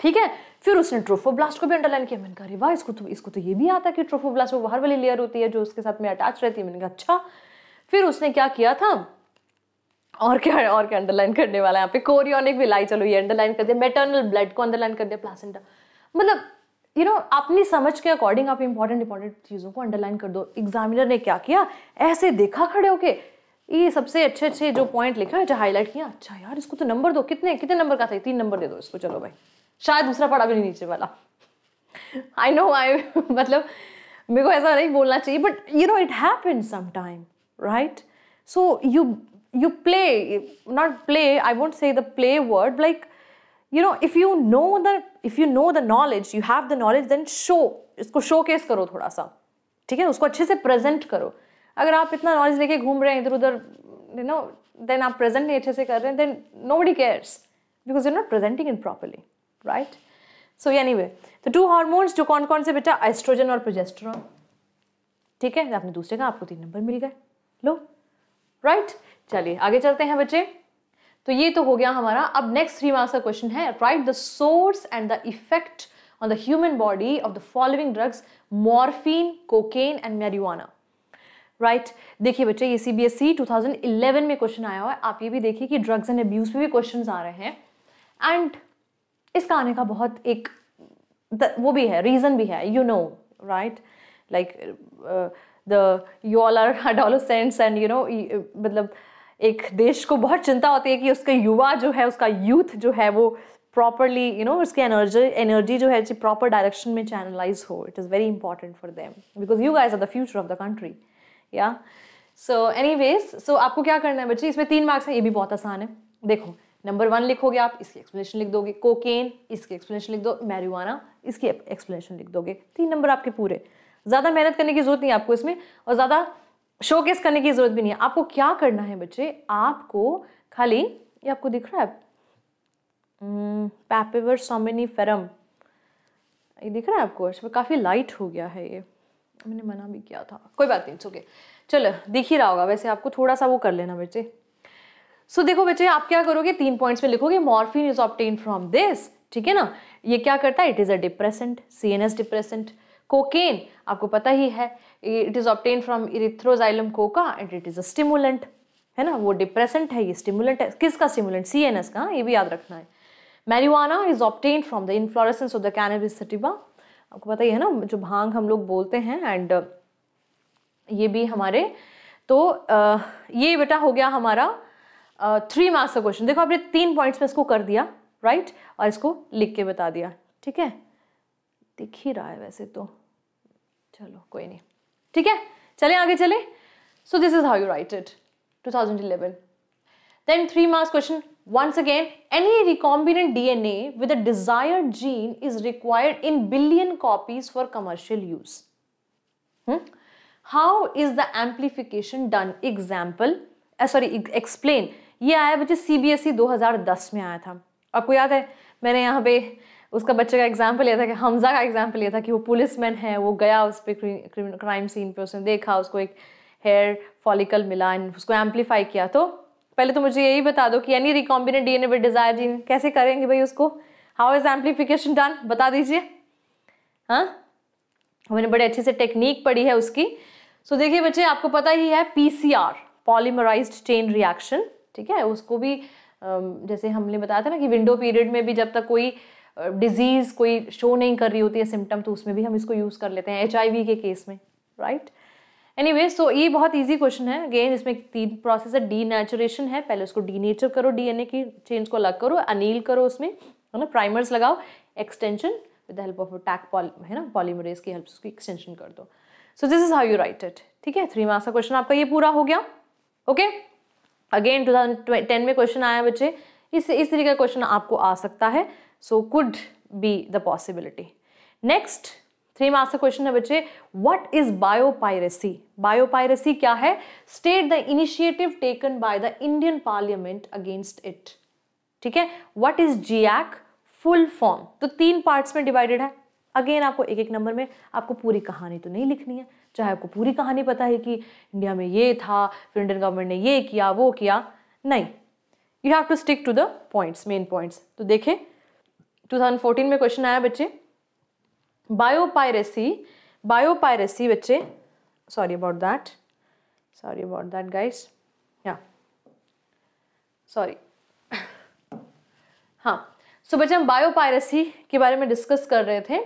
ठीक है फिर उसने ट्रोफोब्लास्ट को भी अंडरलाइन किया मैंने कहा वाह इसको तो इसको तो ये भी आता कि ट्रोफोब्लास्ट वो बाहर वाली लेयर होती है जो उसके साथ में अटैच रहती है मैंने कहा अच्छा फिर उसने क्या किया था और क्या और क्या अंडरलाइन करने वाला है यहाँ पे कोरियोनिक विलाई चलो ये अंडरलाइन कर दिया मेटर्नल ब्लड को अंडरलाइन कर दिया प्लासेंटा मतलब यू नो अपनी समझ के अकॉर्डिंग आप इंपॉर्टेंट इंपॉर्टेंट चीज़ों को अंडरलाइन कर दो एग्जामिनर ने क्या किया ऐसे देखा खड़े होके ये सबसे अच्छे अच्छे जो पॉइंट लिखा है जो हाईलाइट किया अच्छा यार इसको तो नंबर दो कितने कितने नंबर का था तीन नंबर दे दो इसको चलो भाई शायद दूसरा पड़ा भी नहीं नीचे वाला आई नो आई मतलब मेरे को ऐसा नहीं बोलना चाहिए but you know it happen sometime right so you you play not play I would say the play word like you know if you know the if you know the knowledge you have the knowledge then show इसको showcase करो थोड़ा सा ठीक है उसको अच्छे से present करो अगर आप इतना नॉलेज लेके घूम रहे हैं इधर उधर यू नो देन आप प्रेजेंट नहीं अच्छे से कर रहे हैं then nobody cares because you not presenting in properly right so anyway तो टू हार्मोन्स जो कौन कौन से बेटा एस्ट्रोजन और प्रोजेस्ट्रॉन ठीक है आपने दूसरे का आपको तीन नंबर मिल गए लो राइट right? चलिए आगे चलते हैं बच्चे तो ये तो हो गया हमारा अब नेक्स्ट थ्री मार्क्स का क्वेश्चन है write the source and the effect on the human body of the following drugs morphine cocaine and marijuana right देखिए बच्चे ये सीबीएसई 2011 e में क्वेश्चन आया हुआ है आप ये भी देखिए कि ड्रग्स एंड अब्यूज पे भी क्वेश्चन आ रहे हैं एंड इसका आने का बहुत एक द, वो भी है रीज़न भी है you know right like the you all are adolescents and you know मतलब एक देश को बहुत चिंता होती है कि उसका युवा जो है उसका यूथ जो है वो प्रॉपरली यू नो उसकी एनर्जी एनर्जी जो है प्रॉपर डायरेक्शन में चैनलाइज हो it is very important for them because you guys are the future of the country या सो एनी वेज सो आपको क्या करना है बच्चे इसमें तीन मार्क्स हैं ये भी बहुत आसान है देखो नंबर वन लिखोगे आप इसकी एक्सप्लेनेशन लिख दोगे कोकेन इसकी एक्सप्लेनेशन लिख दो मैरिवाना इसकी एक्सप्लेनेशन लिख दोगे तीन नंबर आपके पूरे ज़्यादा मेहनत करने की ज़रूरत नहीं है आपको इसमें और ज़्यादा शोकेस करने की ज़रूरत भी नहीं है आपको क्या करना है बच्चे आपको खाली ये आपको दिख रहा है पैपेवर सोमिनी फेरम ये दिख रहा है आपको इसमें काफ़ी लाइट हो गया है ये मैंने मना भी किया था कोई बात नहीं ओके चलो दिख ही रहा होगा वैसे आपको थोड़ा सा वो कर लेना बच्चे सो देखो बच्चे आप क्या करोगे तीन पॉइंट्स में लिखोगे morphine is obtain from this ठीक है ना ये क्या करता है it is a depressant C N S depressant cocaine आपको पता ही है it is obtain from erythroxylum coca and it is a stimulant है ना वो डिप्रेसेंट है ये स्टिमुलेंट है किसका स्टिमुलेंट सी एन एस का ये भी याद रखना है marijuana is obtain from the inflorescence of the cannabis sativa आपको पता ही है ना जो भांग हम लोग बोलते हैं एंड ये भी हमारे तो ये बेटा हो गया हमारा थ्री मार्क्स का क्वेश्चन देखो आपने तीन पॉइंट्स में इसको कर दिया राइट और इसको लिख के बता दिया ठीक है दिख ही रहा है वैसे तो चलो कोई नहीं ठीक है चले आगे चले so this is how you write it 2011 then three marks question once again any recombinant DNA with a gene is required in billion copies for commercial use how is the amplification done example sorry explain ये आया बच्चे सी B S E दो हज़ार दस में आया था आपको याद है मैंने यहाँ पे उसका बच्चे का एग्जाम्पल लिया था कि हमजा का एग्जाम्पल लिया था कि वो पुलिस मैन है वो गया उस पर क्राइम सीन पे उसने देखा उसको एक हेयर फॉलिकल मिला एंड उसको एम्पलीफाई किया तो पहले तो मुझे यही बता दो कि recombinant D DNA with desire gene कैसे करेंगे भाई उसको हाउ इज एम्पलीफिकेशन डन बता दीजिए हाँ मैंने बड़े अच्छे से टेक्निक पढ़ी है उसकी सो so, देखिए बच्चे आपको पता ही है पीसीआर पॉलीमराइज्ड चेन रिएक्शन ठीक है उसको भी जैसे हमने बताया था ना कि विंडो पीरियड में भी जब तक कोई डिजीज़ कोई शो नहीं कर रही होती है सिम्टम तो उसमें भी हम इसको यूज़ कर लेते हैं एच के केस में राइट एनी वे सो ये बहुत ईजी क्वेश्चन है अगेन इसमें तीन प्रोसेस है डी नेचुरेशन है पहले उसको डी नेचर करो डी की चेंज को अलग करो अनिल करो उसमें है ना प्राइमर्स लगाओ extension with the help of Taq pol है ना पॉलीमरेज की हेल्प उसकी एक्सटेंशन कर दो so this is how you write it ठीक है थ्री मार्क्स का क्वेश्चन आपका ये पूरा हो गया okay okay? Again two ten में क्वेश्चन आया बच्चे इस इस तरीके का क्वेश्चन आपको आ सकता है so could be the possibility next three marks का क्वेश्चन है बच्चे व्हाट इज बायोपायरेसी बायोपायरेसी क्या है state the initiative taken by the Indian parliament against it ठीक है what is GEAC full form तो तीन पार्ट्स में डिवाइडेड है अगेन आपको एक एक नंबर में आपको पूरी कहानी तो नहीं लिखनी है चाहे आपको पूरी कहानी पता है कि इंडिया में ये था फिर इंडियन गवर्नमेंट ने ये किया वो किया नहीं you have to stick to the points main points तो देखें 2014 में क्वेश्चन आया बच्चे बायोपायरेसी बायोपायरेसी बच्चे sorry about that sorry about that guys या सॉरी हाँ सो so, बच्चे हम बायोपायरेसी के बारे में डिस्कस कर रहे थे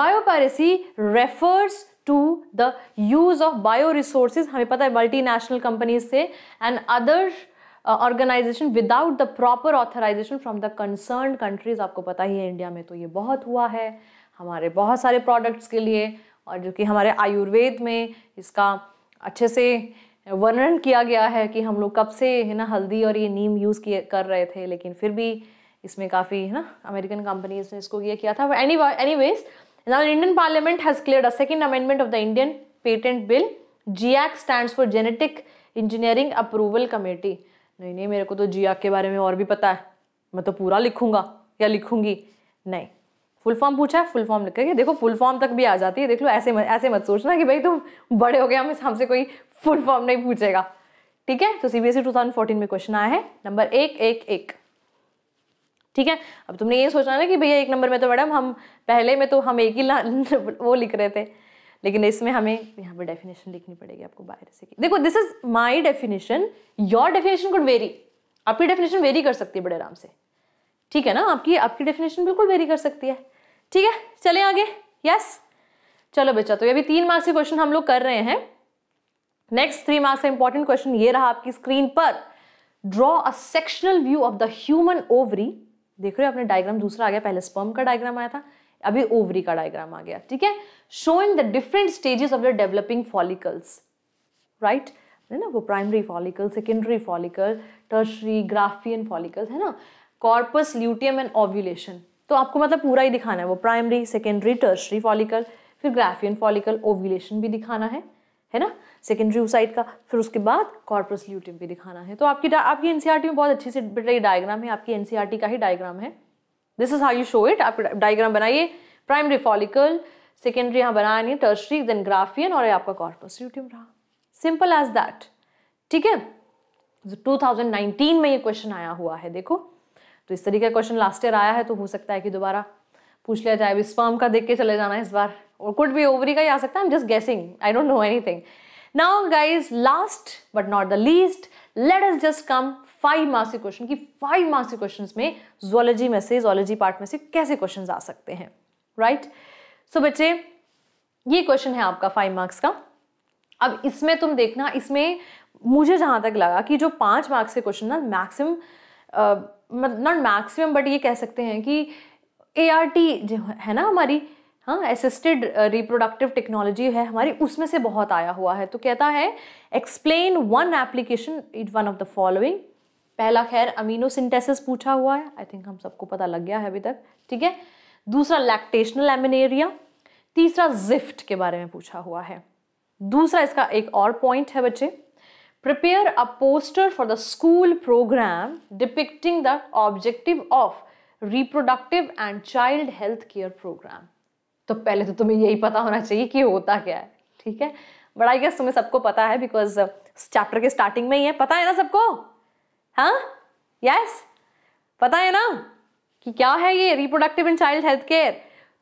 biopiracy refers to the use of bio bioresources हमें पता है नेशनल कंपनीज से and other organisation without the proper authorisation from the concern countries आपको पता ही है इंडिया में तो ये बहुत हुआ है हमारे बहुत सारे प्रोडक्ट्स के लिए और जो कि हमारे आयुर्वेद में इसका अच्छे से वर्णन किया गया है कि हम लोग कब से है ना हल्दी और ये नीम यूज़ किए कर रहे थे लेकिन फिर भी इसमें काफ़ी है ना अमेरिकन कंपनीज ने इसको ये किया था any anyways Now, Indian Parliament has cleared a second amendment of the Indian Patent Bill. GIAC stands for Genetic Engineering Approval Committee. नहीं नहीं मेरे को तो GIAC के बारे में और भी पता है मैं तो पूरा लिखूंगा या लिखूंगी नहीं फुल फॉर्म पूछा है फुल फॉर्म लिख करके देखो फुल फॉर्म तक भी आ जाती है देख लो ऐसे ऐसे मत सोचना कि भाई तुम बड़े हो गए हम हमसे कोई फुल फॉर्म नहीं पूछेगा ठीक है तो सीबीएसई 2014 e में क्वेश्चन आया है नंबर एक एक एक ठीक है अब तुमने ये सोचना ना कि भैया एक नंबर में तो मैडम हम पहले में तो हम एक ही वो लिख रहे थे लेकिन इसमें हमें यहाँ पर डेफिनेशन लिखनी पड़ेगी आपको बाहर से देखो this is my definition your definition could vary आपकी डेफिनेशन वेरी कर सकती है बड़े आराम से ठीक है ना आपकी आपकी डेफिनेशन बिल्कुल वेरी कर सकती है ठीक है चले आगे यस चलो बच्चा तो ये अभी तीन मार्क्स के क्वेश्चन हम लोग कर रहे हैं नेक्स्ट थ्री मार्क्स का इंपॉर्टेंट क्वेश्चन ये रहा आपकी स्क्रीन पर draw a sectional view of the human ovary देख रहे हो अपने डायग्राम दूसरा आ गया पहले स्पर्म का डायग्राम आया था अभी ओवरी का डायग्राम आ गया ठीक है showing the different stages of the developing follicles right है ना वो primary follicle secondary follicle tertiary Graafian follicle है ना कॉर्पस ल्यूटियम एंड ओव्यूलेशन तो आपको मतलब पूरा ही दिखाना है वो प्राइमरी सेकेंडरी टर्शरी फॉलिकल फिर ग्राफियन फॉलिकल ओव्यूलेशन भी दिखाना है है ना सेकेंडरी ओसाइट का फिर उसके बाद कॉर्पस ल्यूटिम भी दिखाना है तो आपकी आपकी एनसीईआरटी e में बहुत अच्छी से बेटा ये डायग्राम है आपकी एनसीईआरटी e का ही डायग्राम है this is how you show it आप डायग्राम बनाइए प्राइमरी फॉलिकल सेकेंडरी यहाँ बनाया नहीं टर्सरी देन ग्राफियन और आपका कॉर्पस ल्यूटिम रहा सिंपल एज दैट ठीक है नाइनटीन तो में ये क्वेश्चन आया हुआ है देखो तो इस तरीके का क्वेश्चन लास्ट ईयर आया है तो हो सकता है कि दोबारा पूछ लिया जाए अभी स्पर्म का देख के चले जाना इस बार और कुड भी ओवरी का ही आ सकता है just guessing I don't know any thing now guys last but not the least let's just come five marks के क्वेश्चन की फाइव मार्क्स के क्वेश्चन में जोलॉजी में से जोलॉजी पार्ट में से कैसे क्वेश्चन आ सकते हैं राइट right? सो so, बच्चे ये क्वेश्चन है आपका फाइव मार्क्स का अब इसमें तुम देखना इसमें मुझे जहां तक लगा कि जो पांच मार्क्स के क्वेश्चन ना मैक्सिमम नॉट मैक्सिमम बट ये कह सकते हैं कि ए जो है ना हमारी हाँ असिस्टेड रिप्रोडक्टिव टेक्नोलॉजी है हमारी उसमें से बहुत आया हुआ है तो कहता है explain one application it one of the following पहला खैर अमीनो सिंटेसिस पूछा हुआ है आई थिंक हम सबको पता लग गया है अभी तक ठीक है दूसरा लैक्टेशनल एमिनेरिया तीसरा जिफ्ट के बारे में पूछा हुआ है दूसरा इसका एक और पॉइंट है बच्चे prepare a poster for the school programme depicting the objective of reproductive and child health care programme तो पहले तो तुम्हें यही पता होना चाहिए कि होता क्या है ठीक है बट आई गेस तुम्हें सबको पता है बिकॉज चैप्टर के स्टार्टिंग में ही है पता है ना सबको हाँ यस पता है ना कि क्या है ये reproductive and child health care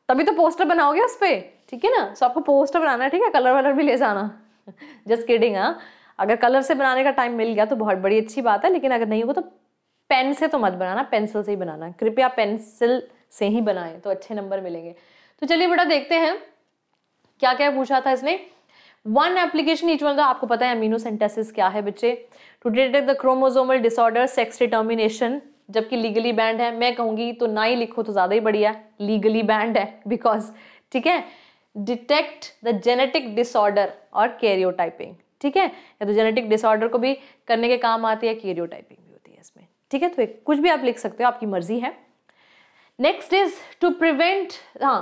तभी तो पोस्टर बनाओगे उस पर ठीक है ना सो आपको पोस्टर बनाना है ठीक है कलर वलर भी ले जाना जस्ट किडिंग हाँ अगर कलर से बनाने का टाइम मिल गया तो बहुत बड़ी अच्छी बात है लेकिन अगर नहीं होगा तो पेन से तो मत बनाना पेंसिल से ही बनाना कृपया पेंसिल से ही बनाएं तो अच्छे नंबर मिलेंगे तो चलिए बेटा देखते हैं क्या क्या पूछा था इसने वन एप्लीकेशन ईच वन आपको पता है अमीनो सेंटेसिस क्या है बच्चे to detect the chromosomal disorder sex determination जबकि लीगली बैंड है मैं कहूँगी तो ना ही लिखो तो ज़्यादा ही बढ़िया है लीगली बैंड है बिकॉज ठीक है डिटेक्ट द जेनेटिक डिसऑर्डर और कैरियोटाइपिंग ठीक है या तो जेनेटिक डिसऑर्डर को भी करने के काम आती है कैरियोटाइपिंग ठीक है तो एक कुछ भी आप लिख सकते हो आपकी मर्जी है नेक्स्ट इज टू प्रिवेंट हाँ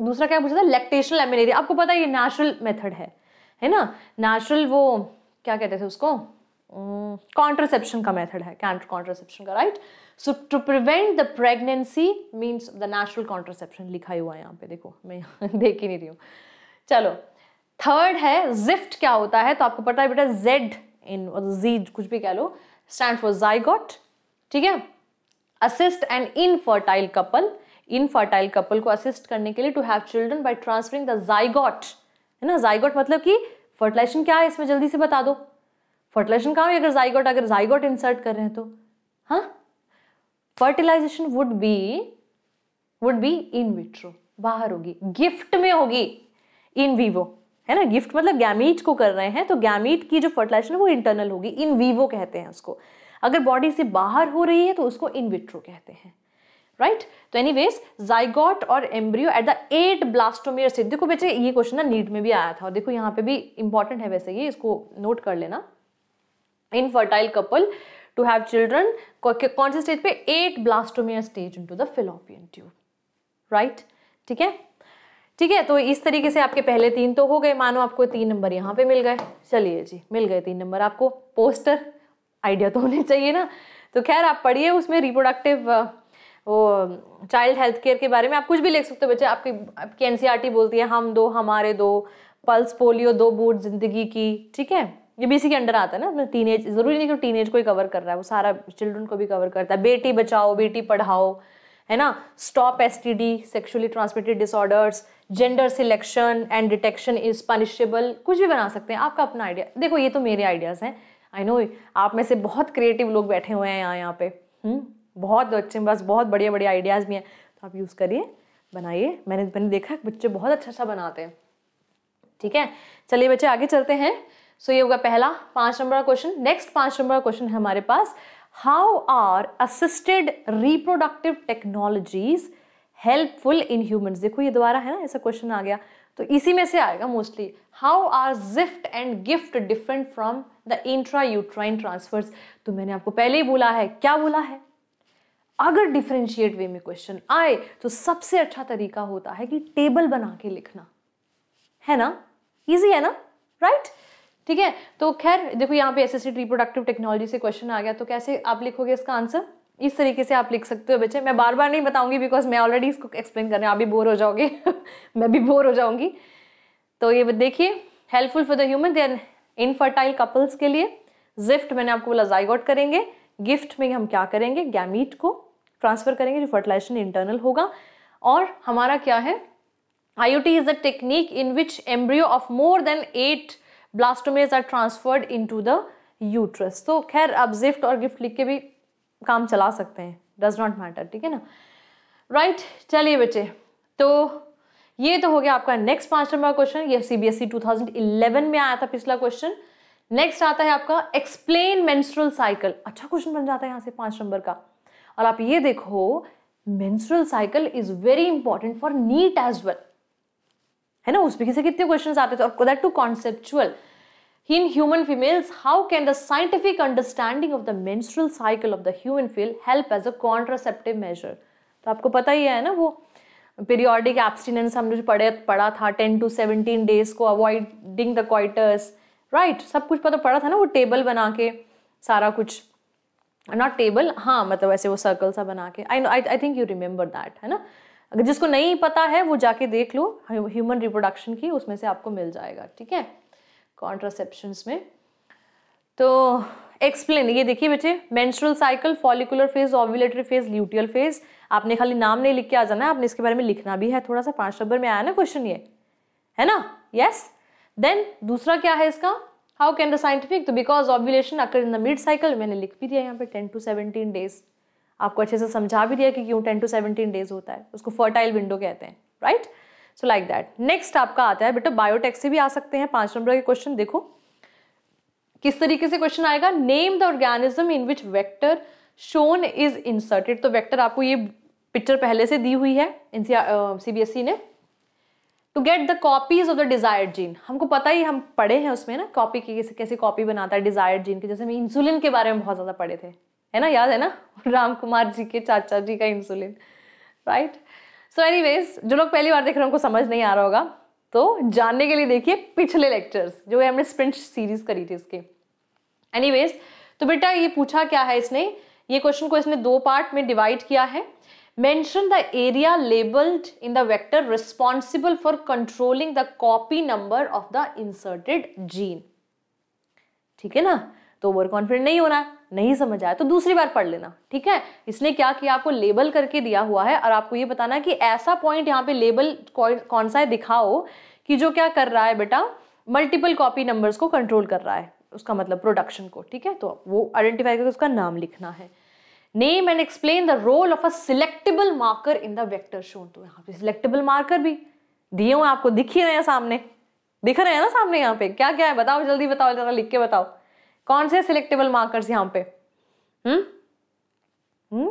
दूसरा क्या पूछा था लैक्टेशनल एमिनेरिया आपको पता है ये नेचुरल मेथड है है ना नेचुरल वो क्या कहते थे उसको कॉन्ट्रसेप्शन का मेथड है कॉन्ट्रसेप्शन का right so to prevent the pregnancy means the natural contraception लिखा हुआ है यहाँ पे देखो मैं देख ही नहीं रही हूँ चलो थर्ड है जिफ्ट क्या होता है तो आपको पता है बेटा जेड इन जीड कुछ भी कह लो स्टैंड फॉर जाइगॉट ठीक है assist and infertile couple infertile couple को असिस्ट करने के लिए to have children by transferring the zygote है ना जाइगॉट मतलब कि फर्टिलाइजेशन क्या है इसमें जल्दी से बता दो फर्टिलाइजेशन कहा अगर जाइगॉट अगर जाइगॉट इंसर्ट कर रहे हैं तो हाँ fertilisation would be would be in vitro बाहर होगी गिफ्ट में होगी इन वीवो है ना गिफ्ट मतलब गैमीट को कर रहे हैं तो गैमीट की जो फर्टिलाइजेशन है वो इंटरनल होगी इन वीवो कहते हैं उसको अगर बॉडी से बाहर हो रही है तो उसको इन विट्रो कहते हैं राइट तो एनी वेज जाइगॉट और embryo at the at blastomere से देखो बेचे ये क्वेश्चन ना नीट में भी आया था और देखो यहाँ पे भी इंपॉर्टेंट है वैसे ये इसको नोट कर लेना infertile couple to have children कौन से स्टेज पे at blastomere stage into the fallopian tube right ठीक है ठीक है तो इस तरीके से आपके पहले तीन तो हो गए मानो आपको तीन नंबर यहाँ पे मिल गए चलिए जी मिल गए तीन नंबर आपको पोस्टर आइडिया तो होने चाहिए ना तो खैर आप पढ़िए उसमें रिप्रोडक्टिव वो चाइल्ड हेल्थ केयर के बारे में आप कुछ भी लिख सकते हो बच्चे आपकी आपकी एन e बोलती है हम दो हमारे दो पल्स पोलियो दो बूट जिंदगी की ठीक है ये भी इसी के अंडर आता है ना मतलब टीन एज ज़रूरी नहीं कि टीन एज को ही कवर कर रहा है वो सारा चिल्ड्रन को भी कवर करता है बेटी बचाओ बेटी पढ़ाओ है ना stop S T D sexually transmitted disorders gender selection and detection is punishable कुछ भी बना सकते हैं आपका अपना आइडिया देखो ये तो मेरे आइडियाज़ हैं आई नो आप में से बहुत क्रिएटिव लोग बैठे हुए हैं यहाँ यहाँ पे हुँ? हम्म, बहुत अच्छे बस बहुत बढ़िया बढ़िया आइडियाज़ भी हैं तो आप यूज़ करिए बनाइए मैंने मैंने देखा बच्चे बहुत अच्छा अच्छा बनाते हैं ठीक है चलिए बच्चे आगे चलते हैं सो so, ये होगा पहला पाँच नंबर का क्वेश्चन नेक्स्ट पाँच नंबर का क्वेश्चन है हमारे पास how are assisted reproductive technologies helpful in human देखो ये दोबारा है ना ऐसा क्वेश्चन आ गया तो इसी में से आएगा mostly how are ZIFT and GIFT different from the intra uterine transfers तो मैंने आपको पहले ही बोला है क्या बोला है अगर डिफ्रेंशिएट वे में क्वेश्चन आए तो सबसे अच्छा तरीका होता है कि टेबल बना के लिखना है ना इजी है ना राइट right? ठीक है तो खैर देखो यहाँ पे एस एस रिप्रोडक्टिव टेक्नोलॉजी से क्वेश्चन आ गया तो कैसे आप लिखोगे इसका आंसर इस तरीके से आप लिख सकते हो बच्चे मैं बार बार नहीं बताऊंगी बिकॉज मैं ऑलरेडी इसको एक्सप्लेन कर रहा हूँ आप भी बोर हो जाओगे मैं भी बोर हो जाऊंगी तो ये देखिए helpful for the human then infertile couples के लिए जिफ्ट मैंने आपको बोला जाइगॉट करेंगे गिफ्ट में हम क्या करेंगे गैमीट को ट्रांसफर करेंगे जो फर्टिलाइजेशन इंटरनल होगा और हमारा क्या है IUT is a technique in which embryo of more than eight blastomeres are transferred in the uterus तो खैर आप जिफ्ट और गिफ्ट लिख के भी काम चला सकते हैं डज नॉट मैटर ठीक है ना राइट right, चलिए बच्चे तो ये तो हो गया आपका नेक्स्ट पांच नंबर क्वेश्चन ये सीबीएसई 2011 e में आया था पिछला क्वेश्चन नेक्स्ट आता है आपका एक्सप्लेन मेंस्ट्रुअल साइकिल अच्छा क्वेश्चन बन जाता है यहाँ से पांच नंबर का और आप ये देखो menstrual cycle is very important for NEET as well है ना उसमें किसे कितने क्वेश्चन आते थे और that too conceptual in human females how can the scientific understanding of the menstrual cycle of the human female help as a contraceptive measure तो आपको पता ही है ना वो पीरियोडिक एब्सटिनेंस हमने जो पढ़े पढ़ा था टेन टू सेवनटीन डेज को अवॉइडिंग द क्वाइटर्स राइट सब कुछ पता पड़ा था ना वो टेबल बना के सारा कुछ नॉट टेबल हाँ मतलब ऐसे वो सर्कल सा बना के I I I think you remember that है ना अगर जिसको नहीं पता है वो जाके देख लो ह्यूमन रिप्रोडक्शन की उसमें से आपको मिल जाएगा ठीक है कॉन्ट्रासेप्शन में तो एक्सप्लेन ये देखिए बेटे menstrual cycle follicular phase ovulatory phase luteal phase आपने खाली नाम नहीं लिख के आ जाना है आपने इसके बारे में लिखना भी है थोड़ा सा पांच नंबर में आया ना क्वेश्चन ये है ना यस देन दूसरा क्या है इसका हाउ कैन द साइंटिफिक तो because ovulation occur in the mid cycle मैंने लिख भी दिया यहाँ पे टेन टू सेवनटीन डेज आपको अच्छे से समझा भी दिया कि क्यों टेन टू सेवनटीन डेज होता है उसको फर्टाइल विंडो कहते हैं right right? So like that next आपका आता है बेटा बायोटेक से भी आ सकते हैं पांच नंबर के क्वेश्चन देखो किस तरीके से क्वेश्चन आएगा name the organism in which vector shown is inserted तो वेक्टर आपको ये पिक्चर पहले से दी हुई है सीबीएसई e ने to get the copies of the desired gene हमको पता ही हम पढ़े हैं उसमें ना कॉपी की कैसे कैसे कॉपी बनाता है डिजायर्ड जीन की जैसे हम इंसुलिन के बारे में बहुत ज़्यादा पढ़े थे है ना याद है ना राम कुमार जी के चाचा जी का insulin right right? So any जो लोग पहली बार देख रहे हैं उनको समझ नहीं आ रहा होगा तो जानने के लिए देखिए पिछले लेक्चर्स जो हमने स्प्रिंट सीरीज करी थी इसके एनी तो बेटा ये पूछा क्या है इसने ये क्वेश्चन को इसने दो पार्ट में डिवाइड किया है mention the area labelled in the vector responsible for controlling the copy number of the inserted gene ठीक है ना तो ओवर कॉन्फिडेंट नहीं होना नहीं समझ आया तो दूसरी बार पढ़ लेना ठीक है इसने क्या किया आपको लेबल करके दिया हुआ है और आपको ये बताना कि ऐसा पॉइंट यहाँ पे लेबल कौन सा है दिखाओ कि जो क्या कर रहा है बेटा मल्टीपल कॉपी नंबर्स को कंट्रोल कर रहा है उसका मतलब प्रोडक्शन को ठीक है तो वो आइडेंटिफाई करके उसका नाम लिखना है name and explain the role of a selectable marker in the vector shown तो यहाँ पे सिलेक्टेबल मार्कर भी दिए हुए आपको दिख ही रहे हैं सामने दिख रहे हैं ना सामने यहाँ पे क्या क्या है बताओ जल्दी बताओ जरा लिख के बताओ कौन से सिलेक्टेबल मार्कर्स यहां पे hmm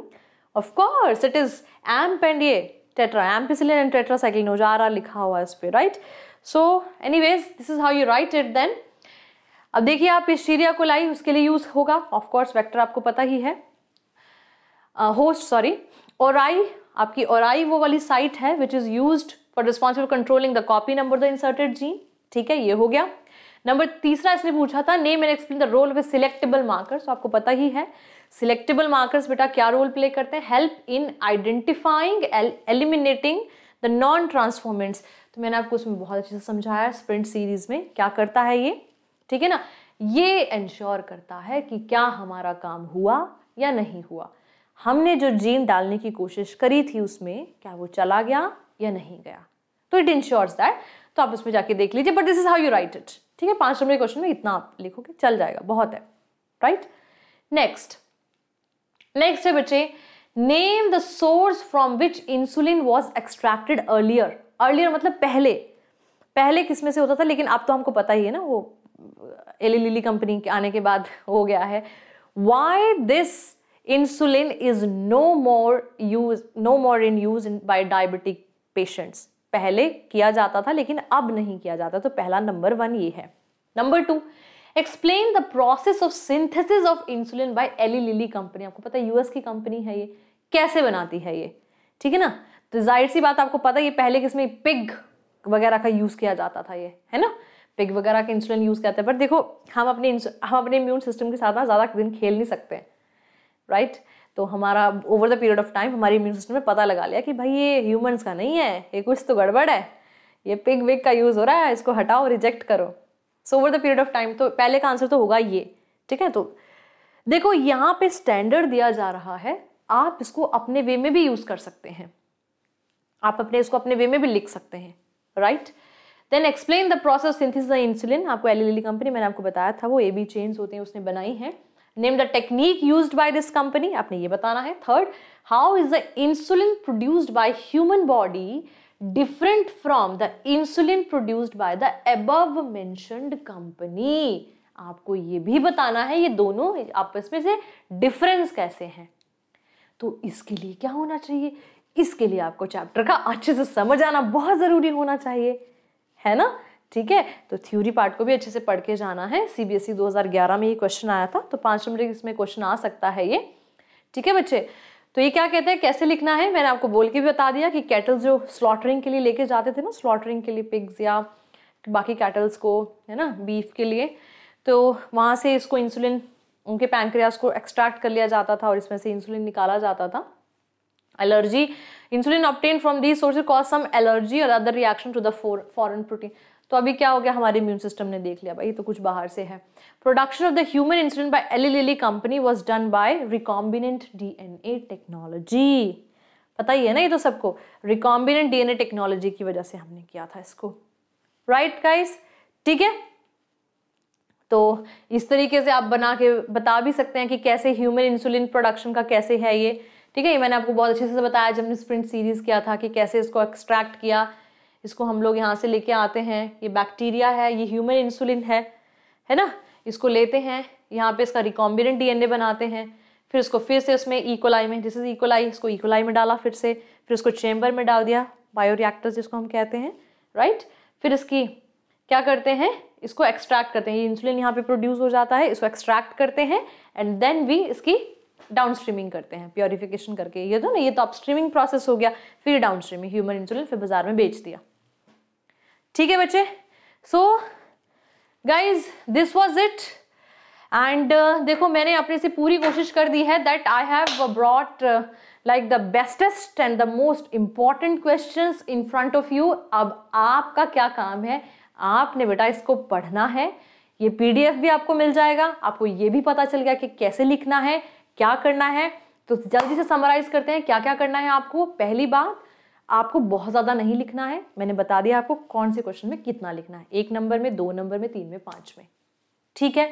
of course it is amp and ये टेट्रा एम्पिसिलिन एंड टेट्रासाइक्लिन हो जा रहा लिखा हुआ है इस पे right so anyways this is how you write it then अब देखिए आप इस शीरिया को लाई उसके लिए यूज होगा ऑफ कोर्स वेक्टर आपको पता ही है होस्ट सॉरी ओराई आपकी ओराई वो वाली साइट है which is used for responsible controlling the copy number the inserted gene ठीक है ये हो गया नंबर तीसरा इसने पूछा था name and explain the role of selectable markers आपको पता ही है सिलेक्टेबल मार्कर्स बेटा क्या रोल प्ले करते हैं help in identifying eliminating the non transformants तो मैंने आपको उसमें बहुत अच्छे से समझाया स्प्रिंट सीरीज में क्या करता है ये ठीक है ना ये इंश्योर करता है कि क्या हमारा काम हुआ या नहीं हुआ हमने जो जीन डालने की कोशिश करी थी उसमें क्या वो चला गया या नहीं गया तो इट इंश्योर्स दैट तो आप उसमें जाके देख लीजिए but this is how you write it ठीक है पांच नंबर के क्वेश्चन में इतना आप लिखोगे चल जाएगा बहुत है राइट नेक्स्ट नेक्स्ट है बच्चे name the source from which insulin was extracted earlier earlier मतलब पहले पहले किसमें से होता था लेकिन अब तो हमको पता ही है ना वो एली लिली कंपनी के आने के बाद हो गया है why this insulin is no more use no more in use by diabetic patients पहले किया जाता था लेकिन अब नहीं किया जाता तो पहला नंबर वन ये है number two explain the process of synthesis of insulin by Eli Lilly company आपको पता है यूएस की कंपनी है ये कैसे बनाती है ये ठीक है ना तो जाहिर सी बात आपको पता है ये पहले किसमें पिग वगैरह का यूज़ किया जाता था ये है ना पिग वगैरह का इंसुलिन यूज़ करते हैं पर देखो हम अपने हम अपने इम्यून सिस्टम के साथ ना ज़्यादा दिन खेल नहीं सकते राइट right? तो हमारा over the period of time हमारी इम्यून सिस्टम ने पता लगा लिया कि भाई ये ह्यूमंस का नहीं है ये कुछ तो गड़बड़ है ये पिग विग का यूज़ हो रहा है इसको हटाओ रिजेक्ट करो so over the period of time तो पहले का आंसर तो होगा ये ठीक है तो देखो यहाँ पे स्टैंडर्ड दिया जा रहा है आप इसको अपने वे में भी यूज़ कर सकते हैं आप अपने इसको अपने वे में भी लिख सकते हैं right then explain the process synthesis the insulin आपको एल कंपनी मैंने आपको बताया था वो ए बी चेन्स होते हैं उसने बनाई हैं name the technique use by this company आपने ये बताना है third how is the insulin produced by human body different from the insulin produced by the above mentioned company आपको ये भी बताना है ये दोनों आपस में से डिफरेंस कैसे हैं तो इसके लिए क्या होना चाहिए इसके लिए आपको चैप्टर का अच्छे से समझ आना बहुत ज़रूरी होना चाहिए है ना ठीक है तो थ्योरी पार्ट को भी अच्छे से पढ़ के जाना है सीबीएसई 2011 e में ये क्वेश्चन आया था तो पाँच नंबर इसमें क्वेश्चन आ सकता है ये ठीक है बच्चे तो ये क्या कहते हैं कैसे लिखना है मैंने आपको बोल के भी बता दिया कि कैटल जो स्लॉटरिंग के लिए लेके जाते थे ना स्लॉटरिंग के लिए पिग्स या बाकी कैटल्स को है ना बीफ के लिए तो वहाँ से इसको इंसुलिन उनके पैंक्रियाज को एक्सट्रैक्ट कर लिया जाता था और इसमें से इंसुलिन निकाला जाता था allergy insulin obtain from this source cause some allergy और other reaction to the foreign protein तो अभी क्या हो गया हमारे इम्यून सिस्टम ने देख लिया भाई तो कुछ बाहर से है production of the human insulin by Eli Lilly company was done by recombinant DNA technology पता ही है ना ये तो सबको रिकॉम्बिनेंट डीएनए टेक्नोलॉजी की वजह से हमने किया था इसको राइट गाइस ठीक है तो इस तरीके से आप बना के बता भी सकते हैं कि कैसे ह्यूमन इंसुलिन प्रोडक्शन का कैसे है ये ठीक है ये मैंने आपको बहुत अच्छे से बताया जब हमने स्प्रिंट सीरीज़ किया था कि कैसे इसको एक्सट्रैक्ट किया इसको हम लोग यहाँ से लेके आते हैं ये बैक्टीरिया है ये ह्यूमन इंसुलिन है है ना इसको लेते हैं यहाँ पे इसका रिकॉम्बिनेंट डीएनए बनाते हैं फिर इसको फिर से उसमें इकोलाई e में जिससे इकोलाई e इसको इकोलाई e में डाला फिर से फिर उसको चैम्बर में डाल दिया बायो रिएक्टर जिसको हम कहते हैं राइट फिर इसकी क्या करते हैं इसको एक्सट्रैक्ट करते हैं ये इंसुलिन यहाँ पे प्रोड्यूस हो जाता है इसको एक्सट्रैक्ट करते हैं एंड देन वी इसकी डाउन स्ट्रीमिंग करते हैं प्योरिफिकेशन करके ये तो ना ये तो अपस्ट्रीमिंग प्रोसेस हो गया फिर डाउन स्ट्रीमिंग ह्यूमन इंसुलिन फिर बाजार में बेच दिया ठीक है बच्चे so guys this was it and देखो मैंने अपने से पूरी कोशिश कर दी है that I have brought like the bestest and the most important question in front of you अब आपका क्या काम है आपने बेटा इसको पढ़ना है ये पीडीएफ भी आपको मिल जाएगा आपको ये भी पता चल गया कि कैसे लिखना है क्या करना है तो जल्दी से समराइज करते हैं क्या क्या करना है आपको पहली बात आपको बहुत ज़्यादा नहीं लिखना है मैंने बता दिया आपको कौन से क्वेश्चन में कितना लिखना है एक नंबर में दो नंबर में तीन में पाँच में ठीक है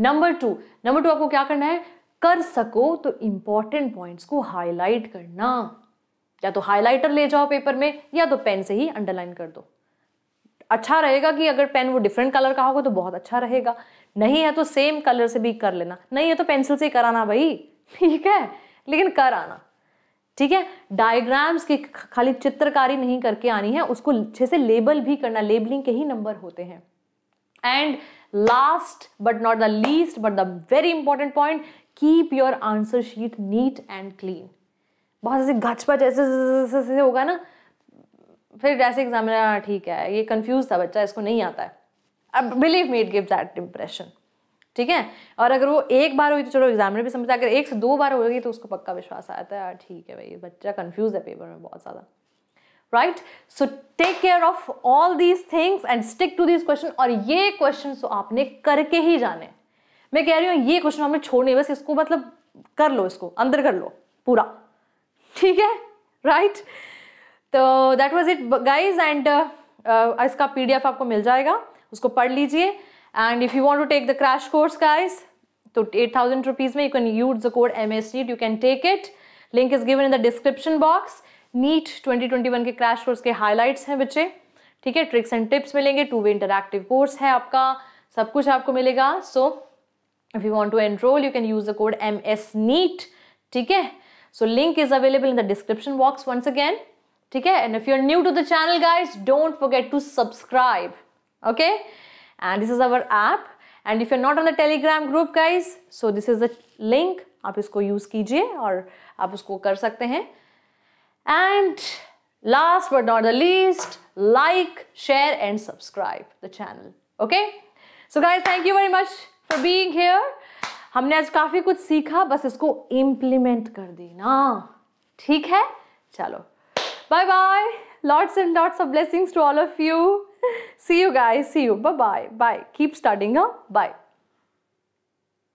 नंबर टू नंबर टू आपको क्या करना है कर सको तो इंपॉर्टेंट पॉइंट्स को हाईलाइट करना या तो हाईलाइटर ले जाओ पेपर में या तो पेन से ही अंडरलाइन कर दो अच्छा रहेगा कि अगर पेन वो डिफरेंट कलर का होगा तो बहुत अच्छा रहेगा नहीं है तो सेम कलर से भी कर लेना नहीं है तो पेंसिल से ही कराना भाई ठीक है लेकिन कर आना ठीक है डायग्राम्स की खाली चित्रकारी नहीं करके आनी है उसको अच्छे से लेबल भी करना लेबलिंग के ही नंबर होते हैं and last but not the least but the very important point keep your answer sheet neat and clean बहुत ऐसे घचपच ऐसे होगा ना फिर जैसे एग्जाम हाँ, ठीक है ये कंफ्यूज था बच्चा इसको नहीं आता है अब believe me it give that impression ठीक है और अगर वो एक बार हुई तो चलो एग्जामिनर भी समझता है अगर एक से दो बार होगी तो उसको पक्का विश्वास आता है हाँ, ठीक है भाई बच्चा कन्फ्यूज है पेपर में बहुत ज़्यादा right so take care of all these things and stick to these question और ये क्वेश्चन तो आपने करके ही जाने मैं कह रही हूँ ये क्वेश्चन हमें छोड़ने बस इसको मतलब कर लो इसको अंदर कर लो पूरा ठीक है राइट तो that was it guys and इसका एफ आपको मिल जाएगा उसको पढ़ लीजिए and if you want to take the crash course guys तो एट थाउजेंड रुपीज़ में you can use the code M S NEET you can take it link is given in the description box NEET twenty twenty one के crash course के highlights हैं बच्चे ठीक है tricks and tips मिलेंगे two वे interactive course है आपका सब कुछ आपको मिलेगा so if you want to enroll you can use the code M S NEET ठीक है so link is available in the description box once again ठीक है and if you are new to the channel guys don't forget to subscribe okay and this is our app and if you're not on the telegram group guys so this is the link आप इसको use कीजिए और आप उसको कर सकते हैं and last but not the least like share and subscribe the channel okay so guys thank you very much for being here हमने आज काफी कुछ सीखा बस इसको इम्प्लीमेंट कर देना ठीक है चलो bye bye lots and lots of blessings to all of you see you guys. See you. Bye-bye. Bye. Keep studying. Huh? Bye.